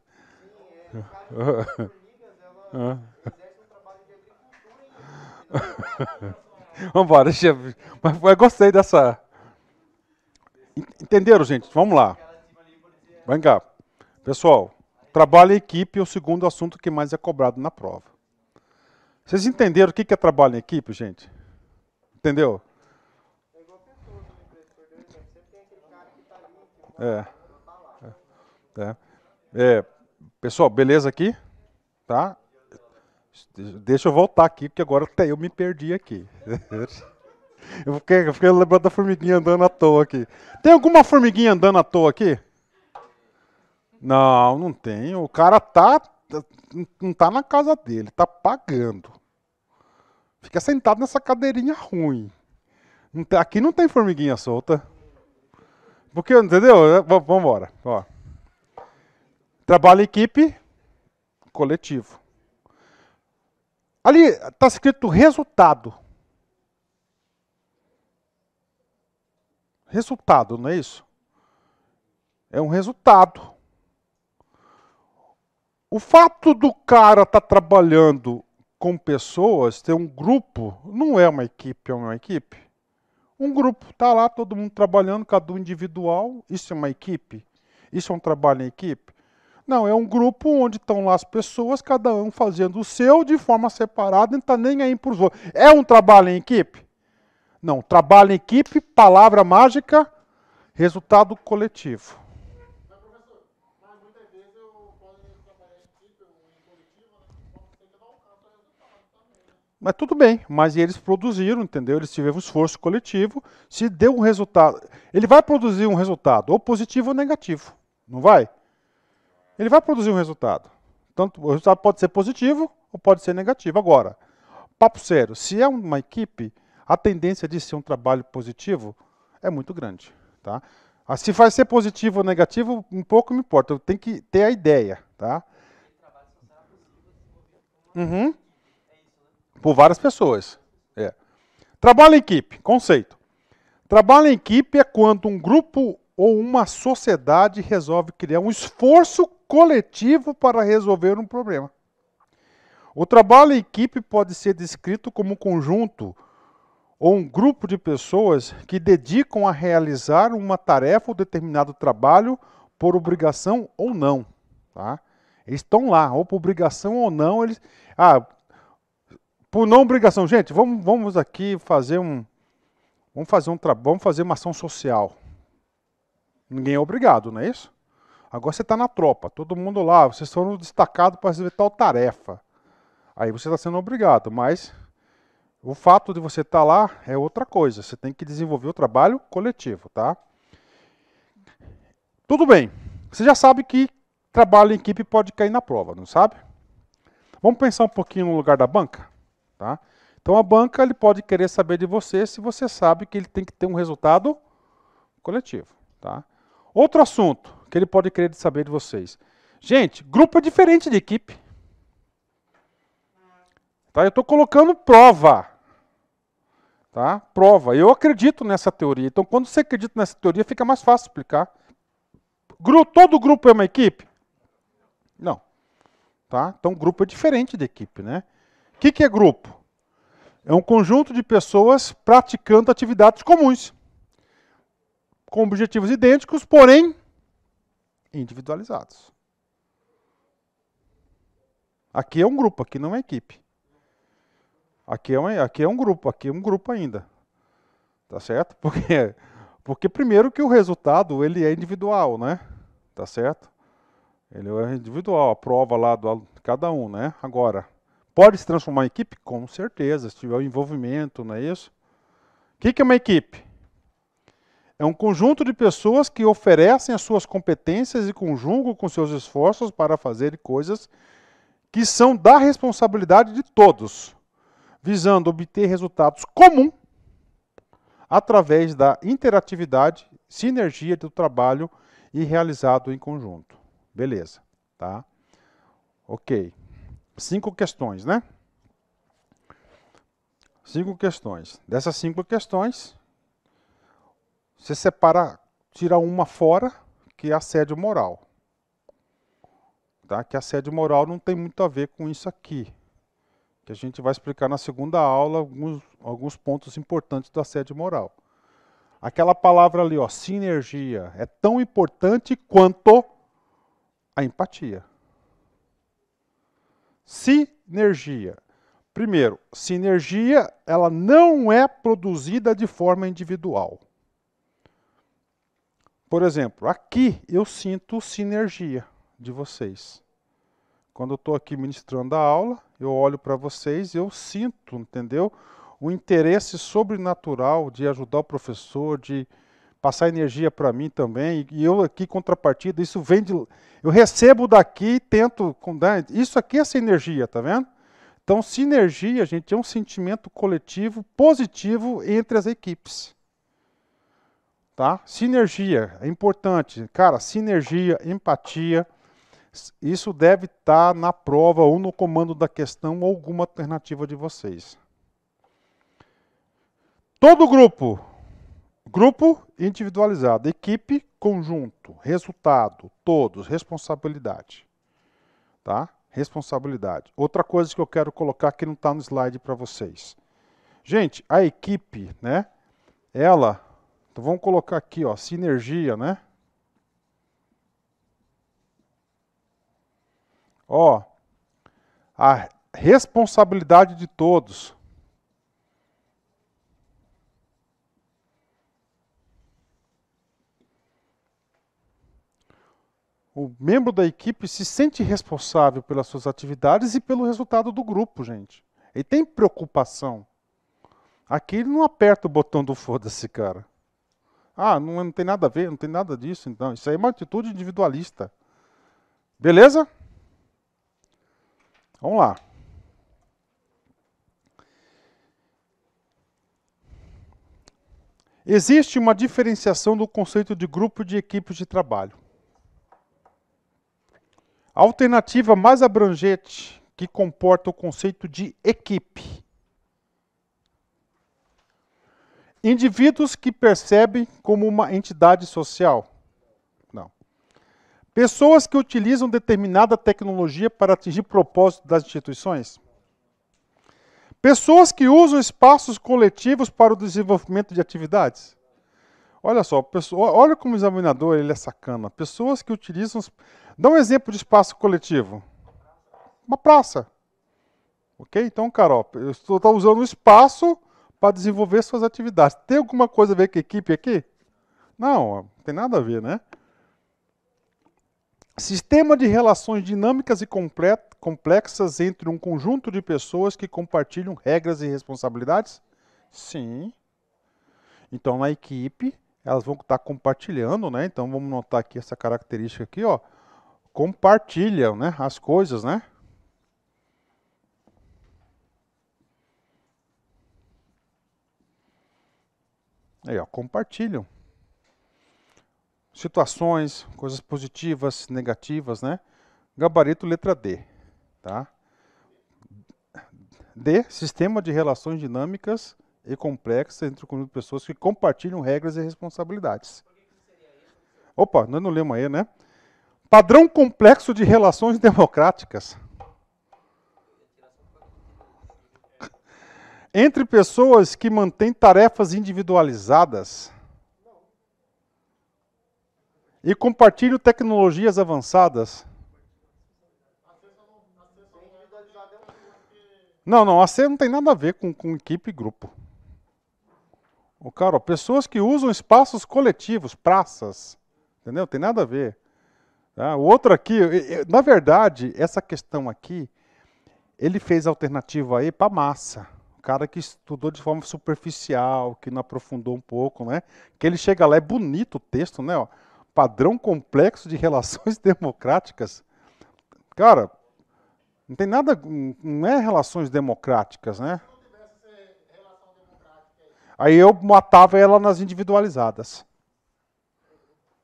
Sim, é. Vamos embora, mas eu gostei dessa. Entenderam, gente? Vamos lá. Vem cá. Pessoal, trabalho em equipe é o segundo assunto que mais é cobrado na prova. Vocês entenderam o que é trabalho em equipe, gente? Entendeu? É. é. é. Pessoal, beleza aqui? Tá? Deixa eu voltar aqui, porque agora até eu me perdi aqui. Eu fiquei, eu fiquei lembrando da formiguinha andando à toa aqui. Tem alguma formiguinha andando à toa aqui? Não, não tem. O cara tá. Não tá na casa dele, tá pagando. Fica sentado nessa cadeirinha ruim. Aqui não tem formiguinha solta. Porque, entendeu? Vamos embora. Ó. Trabalho em equipe, coletivo. Ali está escrito resultado. Resultado, não é isso? É um resultado. O fato do cara estar tá trabalhando com pessoas, ter um grupo, não é uma equipe, é uma equipe um grupo. Está lá todo mundo trabalhando, cada um individual. Isso é uma equipe? Isso é um trabalho em equipe? Não, é um grupo onde estão lá as pessoas, cada um fazendo o seu de forma separada, não está nem aí para os outros. É um trabalho em equipe? Não, trabalho em equipe, palavra mágica, resultado coletivo. Mas tudo bem, mas eles produziram, entendeu? Eles tiveram um esforço coletivo, se deu um resultado. Ele vai produzir um resultado, ou positivo ou negativo, não vai? Ele vai produzir um resultado. Tanto, o resultado pode ser positivo ou pode ser negativo. Agora, papo sério, se é uma equipe, a tendência de ser um trabalho positivo é muito grande. Tá? Ah, se vai ser positivo ou negativo, um pouco me importa. Eu tenho que ter a ideia. Tá? Uhum por várias pessoas. É. Trabalho em equipe, conceito. Trabalho em equipe é quando um grupo ou uma sociedade resolve criar um esforço coletivo para resolver um problema. O trabalho em equipe pode ser descrito como um conjunto ou um grupo de pessoas que dedicam a realizar uma tarefa ou determinado trabalho por obrigação ou não. Tá? Eles estão lá, ou por obrigação ou não. Eles, ah, por não obrigação. Gente, vamos, vamos aqui fazer um. Vamos fazer um Vamos fazer uma ação social. Ninguém é obrigado, não é isso? Agora você está na tropa, todo mundo lá, vocês foram destacados para resolver tal tarefa. Aí você está sendo obrigado, mas o fato de você estar tá lá é outra coisa. Você tem que desenvolver o trabalho coletivo, tá? Tudo bem. Você já sabe que trabalho em equipe pode cair na prova, não sabe? Vamos pensar um pouquinho no lugar da banca? Tá? Então a banca ele pode querer saber de você se você sabe que ele tem que ter um resultado coletivo. Tá? Outro assunto que ele pode querer saber de vocês. Gente, grupo é diferente de equipe. Tá? Eu estou colocando prova. Tá? Prova. Eu acredito nessa teoria. Então, quando você acredita nessa teoria, fica mais fácil explicar. Gru todo grupo é uma equipe? Não. Tá? Então, grupo é diferente de equipe, né? que, que é grupo? É um conjunto de pessoas praticando atividades comuns, com objetivos idênticos, porém individualizados. Aqui é um grupo, aqui não é equipe. Aqui é um, aqui é um grupo, aqui é um grupo ainda. Tá certo? Porque, porque primeiro que o resultado ele é individual, né? Tá certo? Ele é individual, a prova lá do cada um, né? Agora, Pode se transformar em equipe? Com certeza, se tiver o envolvimento, não é isso? O que é uma equipe? É um conjunto de pessoas que oferecem as suas competências e conjugam com seus esforços para fazer coisas que são da responsabilidade de todos, visando obter resultados comuns através da interatividade, sinergia do trabalho e realizado em conjunto. Beleza, tá? OK cinco questões, né? Cinco questões. Dessas cinco questões, você separa, tira uma fora, que é assédio moral. Tá? Que assédio moral não tem muito a ver com isso aqui. Que a gente vai explicar na segunda aula alguns, alguns pontos importantes do assédio moral. Aquela palavra ali, ó, sinergia, é tão importante quanto a empatia sinergia. Primeiro, sinergia ela não é produzida de forma individual. Por exemplo, aqui eu sinto sinergia de vocês. Quando eu estou aqui ministrando a aula, eu olho para vocês e eu sinto, entendeu? O interesse sobrenatural de ajudar o professor, de passar energia para mim também, e eu aqui contrapartida, isso vem de. Eu recebo daqui e tento. Né, isso aqui é essa energia, tá vendo? Então, sinergia, gente, é um sentimento coletivo positivo entre as equipes. Tá? Sinergia é importante. Cara, sinergia, empatia, isso deve estar tá na prova ou no comando da questão ou alguma alternativa de vocês. Todo grupo Grupo individualizado, equipe, conjunto, resultado, todos, responsabilidade. Tá? Responsabilidade. Outra coisa que eu quero colocar que não está no slide para vocês. Gente, a equipe, né? Ela, então vamos colocar aqui, ó, sinergia, né? Ó, a responsabilidade de todos. o membro da equipe se sente responsável pelas suas atividades e pelo resultado do grupo, gente. Ele tem preocupação. Aqui ele não aperta o botão do foda-se, cara. Ah, não, não, tem nada a ver, não tem nada disso, então. Isso aí é uma atitude individualista. Beleza? Vamos lá. Existe uma diferenciação do conceito de grupo de equipes de trabalho alternativa mais abrangente que comporta o conceito de equipe. Indivíduos que percebem como uma entidade social. Não. Pessoas que utilizam determinada tecnologia para atingir propósito das instituições. Pessoas que usam espaços coletivos para o desenvolvimento de atividades. Olha só, pessoa, olha como o examinador ele é sacana. Pessoas que utilizam. Dá um exemplo de espaço coletivo. Uma praça. Ok? Então, Carol, eu estou tá usando o espaço para desenvolver suas atividades. Tem alguma coisa a ver com a equipe aqui? Não, não tem nada a ver, né? Sistema de relações dinâmicas e complexas entre um conjunto de pessoas que compartilham regras e responsabilidades? Sim. Então, na equipe, elas vão estar tá compartilhando, né? Então vamos notar aqui essa característica aqui, ó. Compartilham, né? As coisas, né? Aí, ó, compartilham. Situações, coisas positivas, negativas, né? Gabarito letra D, tá? D, sistema de relações dinâmicas e complexa entre o conjunto de pessoas que compartilham regras e responsabilidades. Opa, nós não lemos aí, né? Padrão complexo de relações democráticas. Entre pessoas que mantêm tarefas individualizadas e compartilham tecnologias avançadas. Não, não, a C não tem nada a ver com, com equipe e grupo. O cara, pessoas que usam espaços coletivos, praças, entendeu? Tem nada a ver. Tá? O outro aqui, na verdade, essa questão aqui, ele fez alternativa aí para massa. O cara que estudou de forma superficial, que não aprofundou um pouco, né? Que ele chega lá, é bonito o texto, né? Ó, padrão complexo de relações democráticas. Cara, não tem nada, não é relações democráticas, né? Aí eu matava ela nas individualizadas.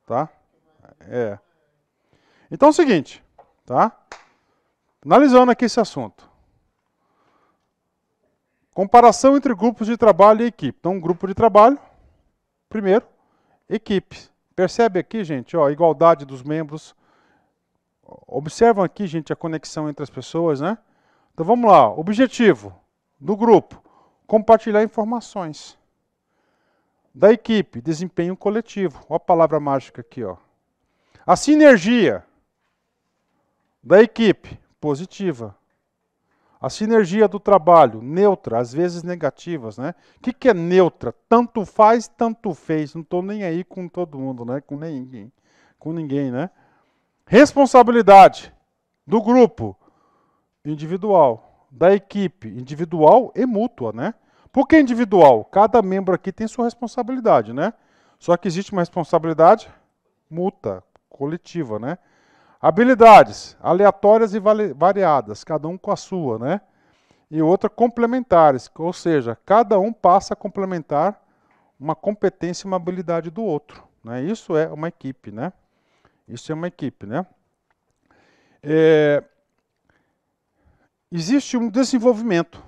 Tá? É. Então é o seguinte, tá? Analisando aqui esse assunto. Comparação entre grupos de trabalho e equipe. Então, um grupo de trabalho, primeiro, equipe. Percebe aqui, gente, ó, a igualdade dos membros. Observam aqui, gente, a conexão entre as pessoas, né? Então, vamos lá. Objetivo do grupo: compartilhar informações da equipe, desempenho coletivo. Olha a palavra mágica aqui. Ó. A sinergia da equipe, positiva. A sinergia do trabalho, neutra, às vezes negativas, né? O que, que é neutra? Tanto faz, tanto fez. Não estou nem aí com todo mundo, né? Com ninguém, com ninguém, né? Responsabilidade do grupo, individual, da equipe, individual e mútua, né? Por que é individual? Cada membro aqui tem sua responsabilidade, né? Só que existe uma responsabilidade multa, coletiva, né? Habilidades aleatórias e variadas, cada um com a sua, né? E outra complementares, ou seja, cada um passa a complementar uma competência e uma habilidade do outro. Né? Isso é uma equipe, né? Isso é uma equipe, né? É... Existe um desenvolvimento,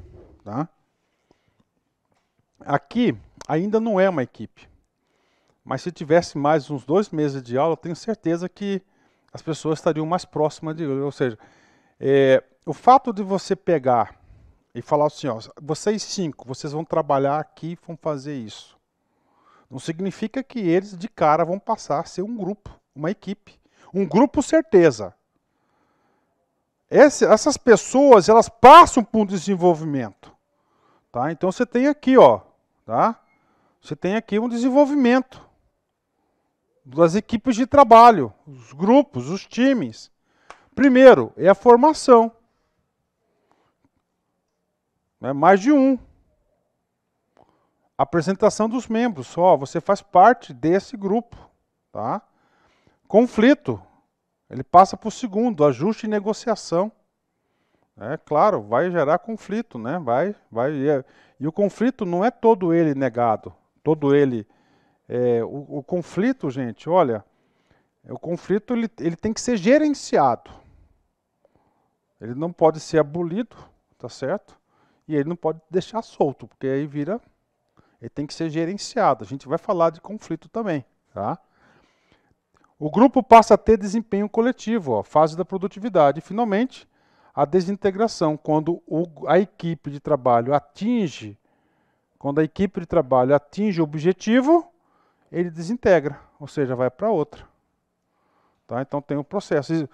tá? Aqui ainda não é uma equipe. Mas se tivesse mais uns dois meses de aula, tenho certeza que as pessoas estariam mais próximas de. Ou seja, é, o fato de você pegar e falar assim, ó, vocês cinco, vocês vão trabalhar aqui e vão fazer isso. Não significa que eles de cara vão passar a ser um grupo, uma equipe. Um grupo certeza. Esse, essas pessoas, elas passam por um desenvolvimento. Tá? Então você tem aqui, ó, Tá? Você tem aqui um desenvolvimento das equipes de trabalho, os grupos, os times. Primeiro, é a formação. É mais de um. A apresentação dos membros, só você faz parte desse grupo, tá? Conflito, ele passa para o segundo, ajuste e negociação. É claro, vai gerar conflito, né? Vai, vai. E, é, e o conflito não é todo ele negado, todo ele. É, o, o, conflito, gente, olha, o conflito ele, ele tem que ser gerenciado. Ele não pode ser abolido, tá certo? E ele não pode deixar solto, porque aí vira. Ele tem que ser gerenciado. A gente vai falar de conflito também, tá? O grupo passa a ter desempenho coletivo, ó, fase da produtividade. finalmente, a desintegração, quando o, a equipe de trabalho atinge, quando a equipe de trabalho atinge o objetivo, ele desintegra, ou seja, vai para outra. Tá? Então tem um processo.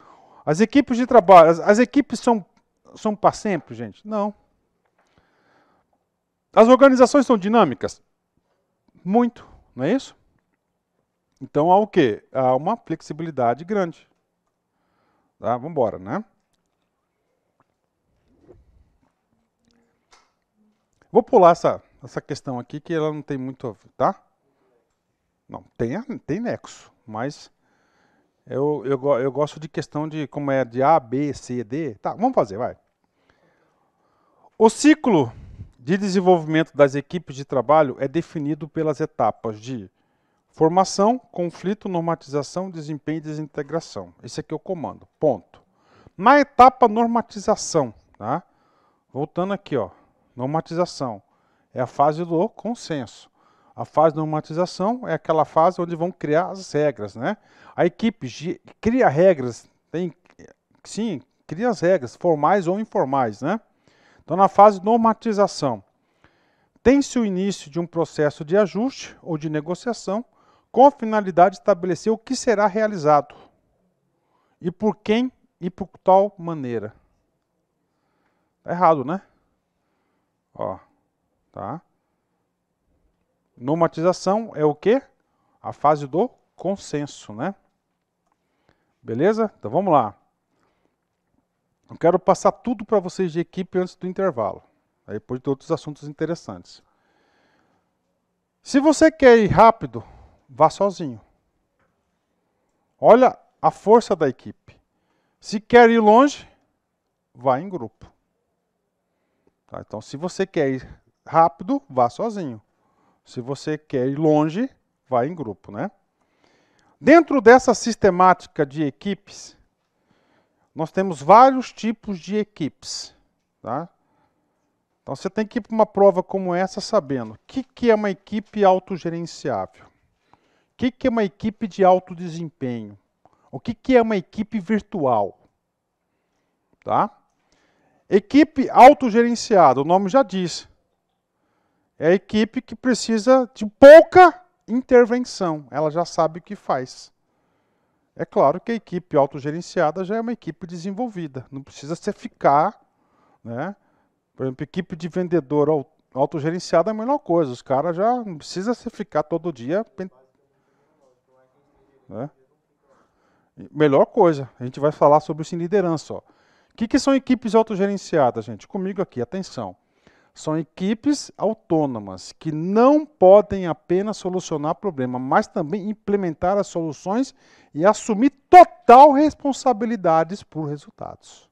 As equipes de trabalho, as, as equipes são, são para sempre, gente? Não. As organizações são dinâmicas? Muito, não é isso? Então há o quê? Há uma flexibilidade grande. Tá? Vamos embora, né? Vou pular essa, essa questão aqui que ela não tem muito, tá? Não, tem, tem nexo, mas eu, eu, eu gosto de questão de como é de A, B, C, D. Tá, vamos fazer, vai. O ciclo de desenvolvimento das equipes de trabalho é definido pelas etapas de formação, conflito, normatização, desempenho e desintegração. Esse aqui é o comando, ponto. Na etapa normatização, tá? voltando aqui, ó, normatização. É a fase do consenso. A fase de normatização é aquela fase onde vão criar as regras, né? A equipe cria regras, tem, sim, cria as regras, formais ou informais, né? Então, na fase de normatização, tem-se o início de um processo de ajuste ou de negociação com a finalidade de estabelecer o que será realizado e por quem e por tal maneira. Está errado, né? Ó, tá? Nomatização é o quê? A fase do consenso, né? Beleza? Então vamos lá. Eu quero passar tudo para vocês de equipe antes do intervalo. Aí depois de outros assuntos interessantes. Se você quer ir rápido, vá sozinho. Olha a força da equipe. Se quer ir longe, vá em grupo. Tá? Então, se você quer ir rápido, vá sozinho. Se você quer ir longe, vá em grupo. Né? Dentro dessa sistemática de equipes, nós temos vários tipos de equipes. Tá? Então você tem que ir para uma prova como essa sabendo o que, que é uma equipe autogerenciável, o que, que é uma equipe de alto desempenho, o que, que é uma equipe virtual. Tá? Equipe autogerenciada, o nome já diz. É a equipe que precisa de pouca intervenção, ela já sabe o que faz. É claro que a equipe autogerenciada já é uma equipe desenvolvida, não precisa se ficar, né? Por exemplo, equipe de vendedor autogerenciada é a melhor coisa, os caras já não precisa se ficar todo dia. Né? Melhor coisa, a gente vai falar sobre isso em liderança. Ó que, que são equipes autogerenciadas, gente? Comigo aqui, atenção. São equipes autônomas que não podem apenas solucionar problema, mas também implementar as soluções e assumir total responsabilidades por resultados.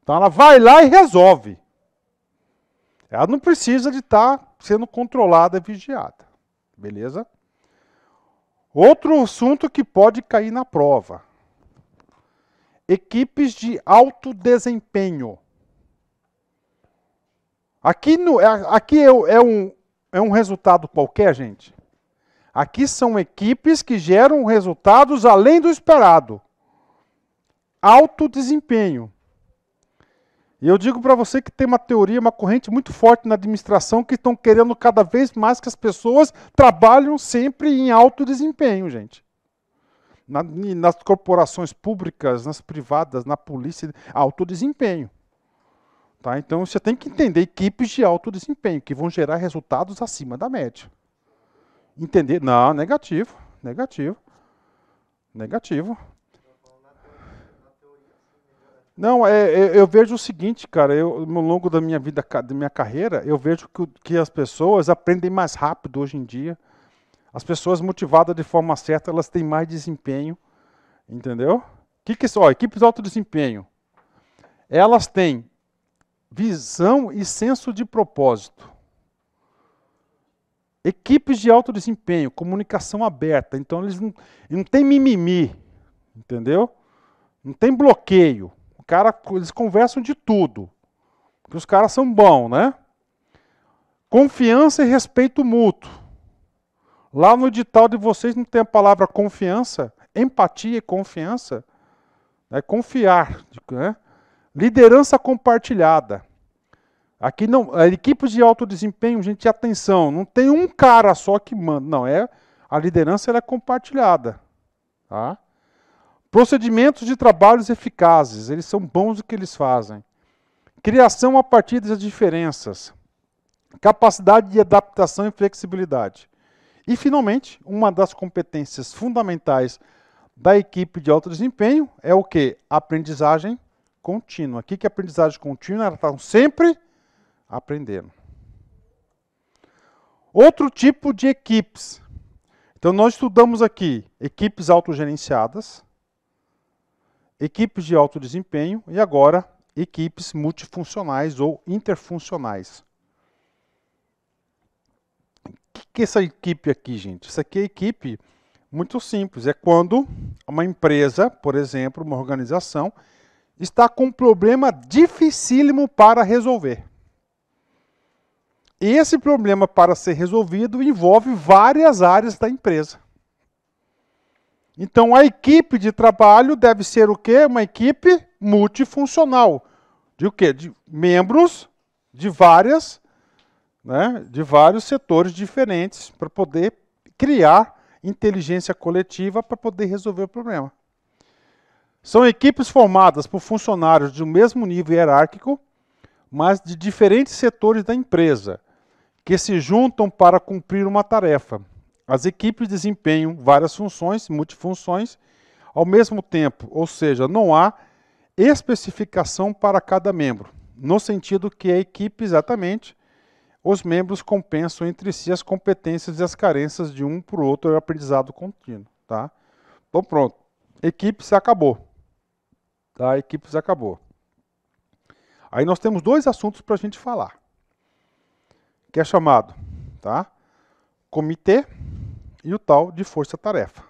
Então ela vai lá e resolve. Ela não precisa de estar tá sendo controlada e vigiada. Beleza? Outro assunto que pode cair na prova equipes de alto desempenho. Aqui, no, é, aqui é, é, um, é um resultado qualquer, gente. Aqui são equipes que geram resultados além do esperado. Alto desempenho. E eu digo para você que tem uma teoria, uma corrente muito forte na administração que estão querendo cada vez mais que as pessoas trabalhem sempre em alto desempenho, gente na, nas corporações públicas, nas privadas, na polícia, alto desempenho. Tá? Então você tem que entender equipes de alto desempenho que vão gerar resultados acima da média. Entender? Não, negativo, negativo, negativo. Não, é, é, eu vejo o seguinte, cara, eu, no longo da minha vida, da minha carreira, eu vejo que, que as pessoas aprendem mais rápido hoje em dia as pessoas motivadas de forma certa, elas têm mais desempenho, entendeu? O que, que Equipes de alto desempenho. Elas têm visão e senso de propósito. Equipes de alto desempenho, comunicação aberta. Então, eles não, não tem mimimi, entendeu? Não tem bloqueio. O cara, eles conversam de tudo. Porque os caras são bons, né? Confiança e respeito mútuo. Lá no edital de vocês não tem a palavra confiança, empatia e confiança. é Confiar. Né? Liderança compartilhada. Aqui não, eh, equipes de alto desempenho, gente, atenção, não tem um cara só que manda, não é? A liderança é compartilhada, tá? Procedimentos de trabalhos eficazes, eles são bons o que eles fazem. Criação a partir das diferenças. Capacidade de adaptação e flexibilidade. E, finalmente, uma das competências fundamentais da equipe de alto desempenho é o que? Aprendizagem contínua. O que é aprendizagem contínua? Elas estão sempre aprendendo. Outro tipo de equipes. Então, nós estudamos aqui equipes autogerenciadas, equipes de alto desempenho e agora equipes multifuncionais ou interfuncionais que é essa equipe aqui, gente? Isso aqui é equipe muito simples. É quando uma empresa, por exemplo, uma organização, está com um problema dificílimo para resolver. E esse problema, para ser resolvido, envolve várias áreas da empresa. Então, a equipe de trabalho deve ser o quê? Uma equipe multifuncional. De o quê? De membros de várias né, de vários setores diferentes para poder criar inteligência coletiva para poder resolver o problema. São equipes formadas por funcionários do mesmo nível hierárquico, mas de diferentes setores da empresa, que se juntam para cumprir uma tarefa. As equipes desempenham várias funções, multifunções, ao mesmo tempo, ou seja, não há especificação para cada membro, no sentido que a equipe exatamente os membros compensam entre si as competências e as carências de um para o outro é aprendizado contínuo. Tá? Então pronto, equipes acabou. Tá? Equipes acabou. Aí nós temos dois assuntos para a gente falar, que é chamado tá? comitê e o tal de força-tarefa.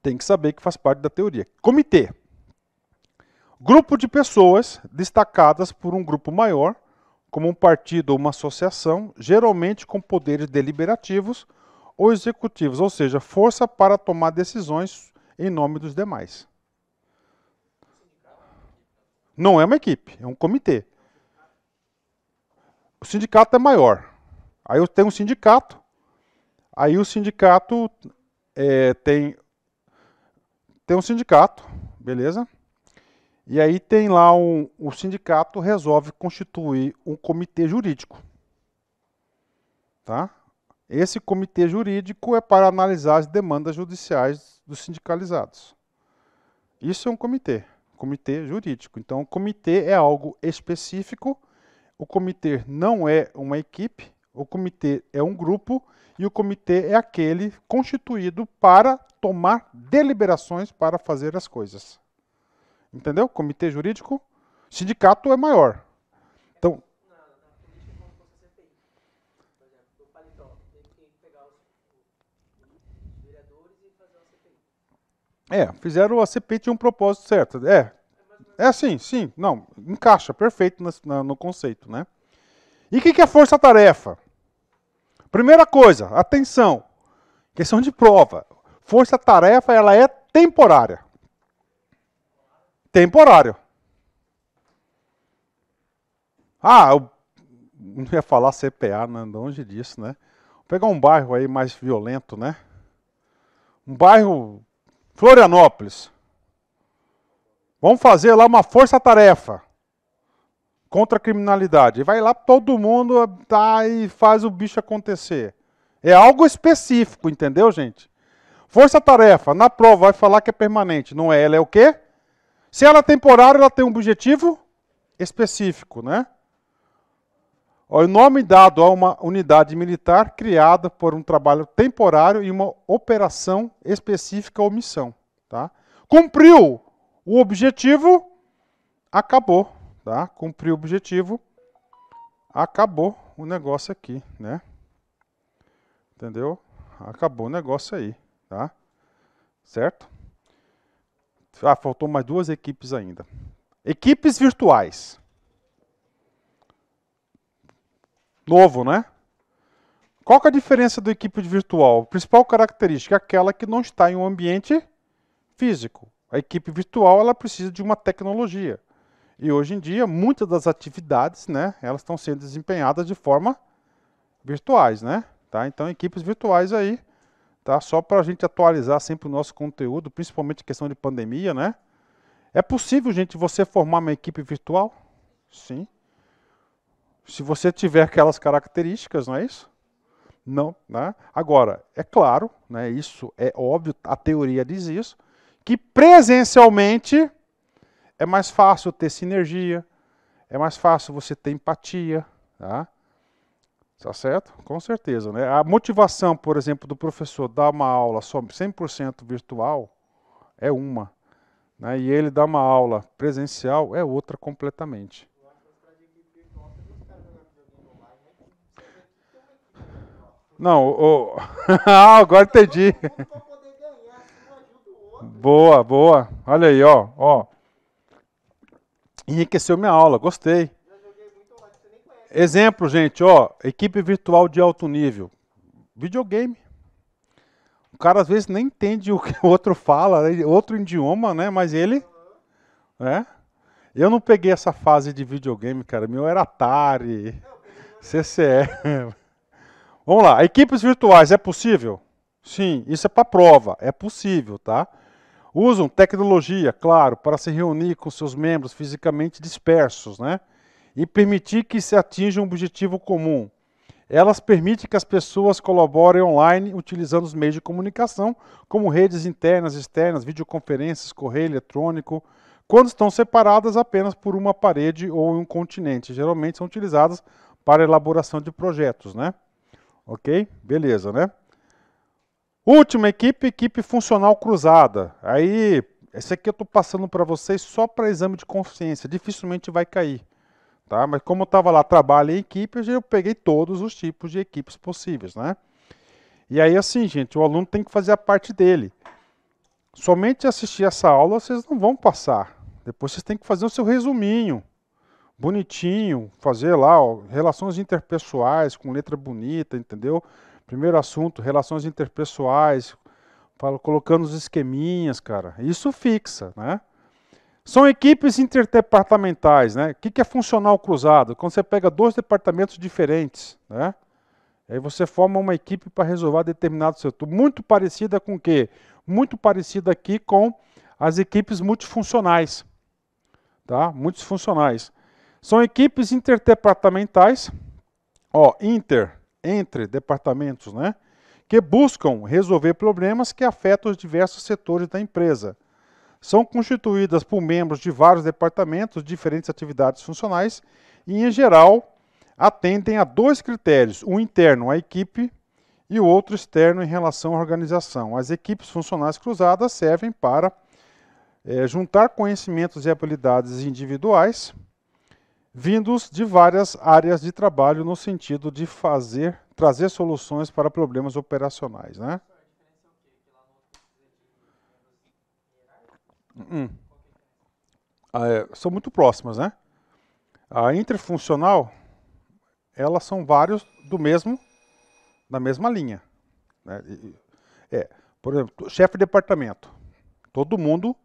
Tem que saber que faz parte da teoria. Comitê. Grupo de pessoas destacadas por um grupo maior, como um partido ou uma associação, geralmente com poderes deliberativos ou executivos, ou seja, força para tomar decisões em nome dos demais. Não é uma equipe, é um comitê. O sindicato é maior. Aí eu tenho um sindicato, aí o sindicato é, tem, tem um sindicato, beleza? E aí tem lá um, o sindicato resolve constituir um comitê jurídico. Tá? Esse comitê jurídico é para analisar as demandas judiciais dos sindicalizados. Isso é um comitê, comitê jurídico. Então, o comitê é algo específico, o comitê não é uma equipe, o comitê é um grupo e o comitê é aquele constituído para tomar deliberações para fazer as coisas. Entendeu? Comitê jurídico, sindicato é maior. Então. É, fizeram a CPI tinha um propósito certo. É, é assim, sim. Não, encaixa perfeito no, no conceito, né? E o que, que é força-tarefa? Primeira coisa, atenção, questão de prova. Força-tarefa ela é temporária temporário. Ah, eu não ia falar CPA, né? longe disso, né? Vou pegar um bairro aí mais violento, né? Um bairro Florianópolis. Vamos fazer lá uma força-tarefa contra a criminalidade. E vai lá todo mundo tá, e faz o bicho acontecer. É algo específico, entendeu, gente? Força-tarefa, na prova vai falar que é permanente. Não é, ela é o quê? Se ela é temporária, ela tem um objetivo específico, né? O nome dado a uma unidade militar criada por um trabalho temporário e uma operação específica ou missão. Tá? Cumpriu o objetivo, acabou. Tá? Cumpriu o objetivo, acabou o negócio aqui. Né? Entendeu? Acabou o negócio aí. Tá? Certo? Ah, faltou mais duas equipes ainda. Equipes virtuais. Novo, né? Qual é a diferença do equipe virtual? A principal característica é aquela que não está em um ambiente físico. A equipe virtual ela precisa de uma tecnologia. E hoje em dia, muitas das atividades, né, elas estão sendo desempenhadas de forma virtuais, né? Tá? Então, equipes virtuais aí tá? Só para a gente atualizar sempre o nosso conteúdo, principalmente questão de pandemia, né? É possível, gente, você formar uma equipe virtual? Sim. Se você tiver aquelas características, não é isso? Não, né? Agora, é claro, né, isso é óbvio, a teoria diz isso, que presencialmente é mais fácil ter sinergia, é mais fácil você ter empatia, tá? Tá certo? Com certeza, né? A motivação, por exemplo, do professor dar uma aula só 100% virtual é uma, né? E ele dar uma aula presencial é outra completamente. Não, o... ah, agora entendi. boa, boa. Olha aí, ó, ó. Enriqueceu minha aula, gostei. Exemplo, gente, ó, equipe virtual de alto nível. Videogame. O cara às vezes nem entende o que o outro fala, né, outro idioma, né? Mas ele. Né? Eu não peguei essa fase de videogame, cara. Meu era Atari, CCE. Vamos lá, equipes virtuais é possível? Sim, isso é para prova, é possível, tá? Usam tecnologia, claro, para se reunir com seus membros fisicamente dispersos, né? e permitir que se atinja um objetivo comum. Elas permitem que as pessoas colaborem online utilizando os meios de comunicação, como redes internas, externas, videoconferências, correio eletrônico, quando estão separadas apenas por uma parede ou um continente. Geralmente são utilizadas para elaboração de projetos, né? Ok? Beleza, né? Última equipe, equipe funcional cruzada. Aí, esse aqui eu estou passando para vocês só para exame de consciência, dificilmente vai cair. Tá? Mas como eu estava lá, trabalho em equipe, eu peguei todos os tipos de equipes possíveis, né? E aí, assim, gente, o aluno tem que fazer a parte dele. Somente assistir essa aula vocês não vão passar. Depois vocês têm que fazer o seu resuminho, bonitinho, fazer lá ó, relações interpessoais com letra bonita, entendeu? Primeiro assunto, relações interpessoais, falo, colocando os esqueminhas, cara. Isso fixa, né? São equipes interdepartamentais, né? O que é funcional cruzado? Quando você pega dois departamentos diferentes, né? Aí você forma uma equipe para resolver determinado setor. Muito parecida com o quê? Muito parecida aqui com as equipes multifuncionais, tá? Multifuncionais. São equipes interdepartamentais, ó, inter, entre departamentos, né? Que buscam resolver problemas que afetam os diversos setores da empresa são constituídas por membros de vários departamentos, diferentes atividades funcionais e, em geral, atendem a dois critérios: um interno à equipe e o outro externo em relação à organização. As equipes funcionais cruzadas servem para é, juntar conhecimentos e habilidades individuais vindos de várias áreas de trabalho no sentido de fazer trazer soluções para problemas operacionais, né? Hum. Ah, é, são muito próximas, né? A interfuncional, elas são vários do mesmo, da mesma linha. Né? É, por exemplo, chefe de departamento. Todo mundo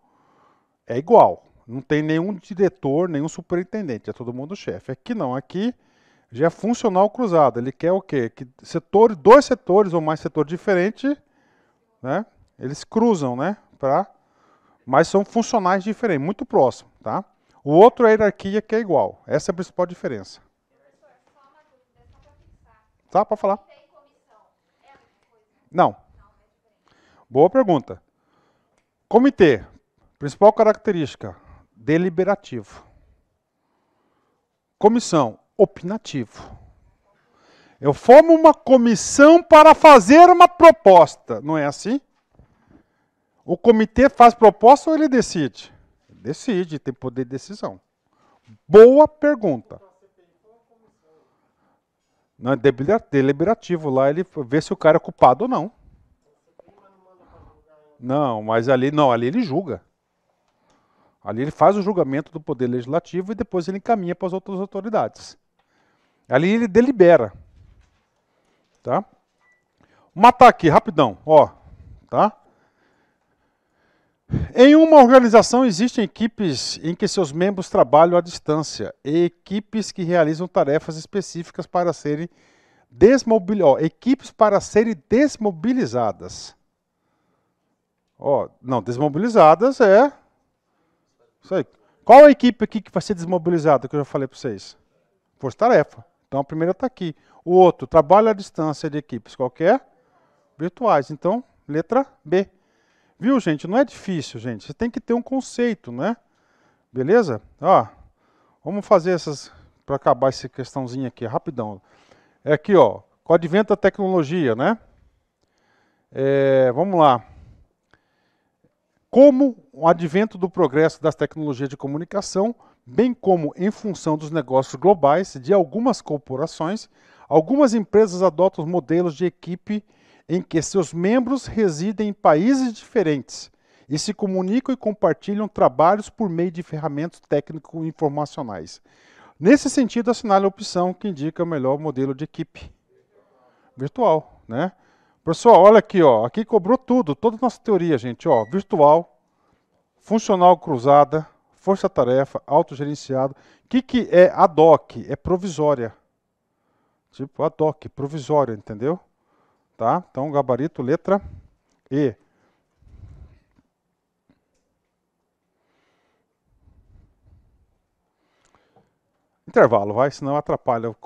é igual. Não tem nenhum diretor, nenhum superintendente. É todo mundo chefe. Aqui não, aqui já é funcional cruzado. Ele quer o quê? Que setor, dois setores ou mais setores diferentes, né? Eles cruzam, né? Para mas são funcionais diferentes, muito próximos, tá? O outro é a hierarquia que é igual. Essa é a principal diferença. Tá, para falar. Não. Boa pergunta. Comitê, principal característica, deliberativo. Comissão, opinativo. Eu formo uma comissão para fazer uma proposta, não é assim? O comitê faz proposta ou ele decide? Decide, tem poder de decisão. Boa pergunta. Não, é deliberativo lá, ele vê se o cara é culpado ou não. Não, mas ali não, ali ele julga. Ali ele faz o julgamento do poder legislativo e depois ele encaminha para as outras autoridades. Ali ele delibera. Tá? Matar aqui rapidão, ó, tá? Em uma organização existem equipes em que seus membros trabalham à distância e equipes que realizam tarefas específicas para serem desmobilizadas. Equipes para serem desmobilizadas. Ó, não, desmobilizadas é. Isso aí. Qual a equipe aqui que vai ser desmobilizada, que eu já falei para vocês? Força tarefa. Então a primeira está aqui. O outro, trabalho à distância de equipes qualquer, virtuais. Então, letra B. Viu, gente? Não é difícil, gente. Você tem que ter um conceito, né? Beleza? Ó, vamos fazer essas para acabar essa questãozinha aqui, rapidão. É aqui, ó, com o advento da tecnologia, né? É, vamos lá. Como o advento do progresso das tecnologias de comunicação, bem como em função dos negócios globais de algumas corporações, algumas empresas adotam os modelos de equipe em que seus membros residem em países diferentes e se comunicam e compartilham trabalhos por meio de ferramentas técnico-informacionais. Nesse sentido, assinale a opção que indica o melhor modelo de equipe virtual, né? Pessoal, olha aqui, ó, aqui cobrou tudo, toda a nossa teoria, gente, ó, virtual, funcional cruzada, força-tarefa, autogerenciado. O que, que é ad hoc? É provisória. Tipo, ad hoc, provisória, entendeu? Tá? Então, gabarito, letra E. Intervalo, vai, senão atrapalha o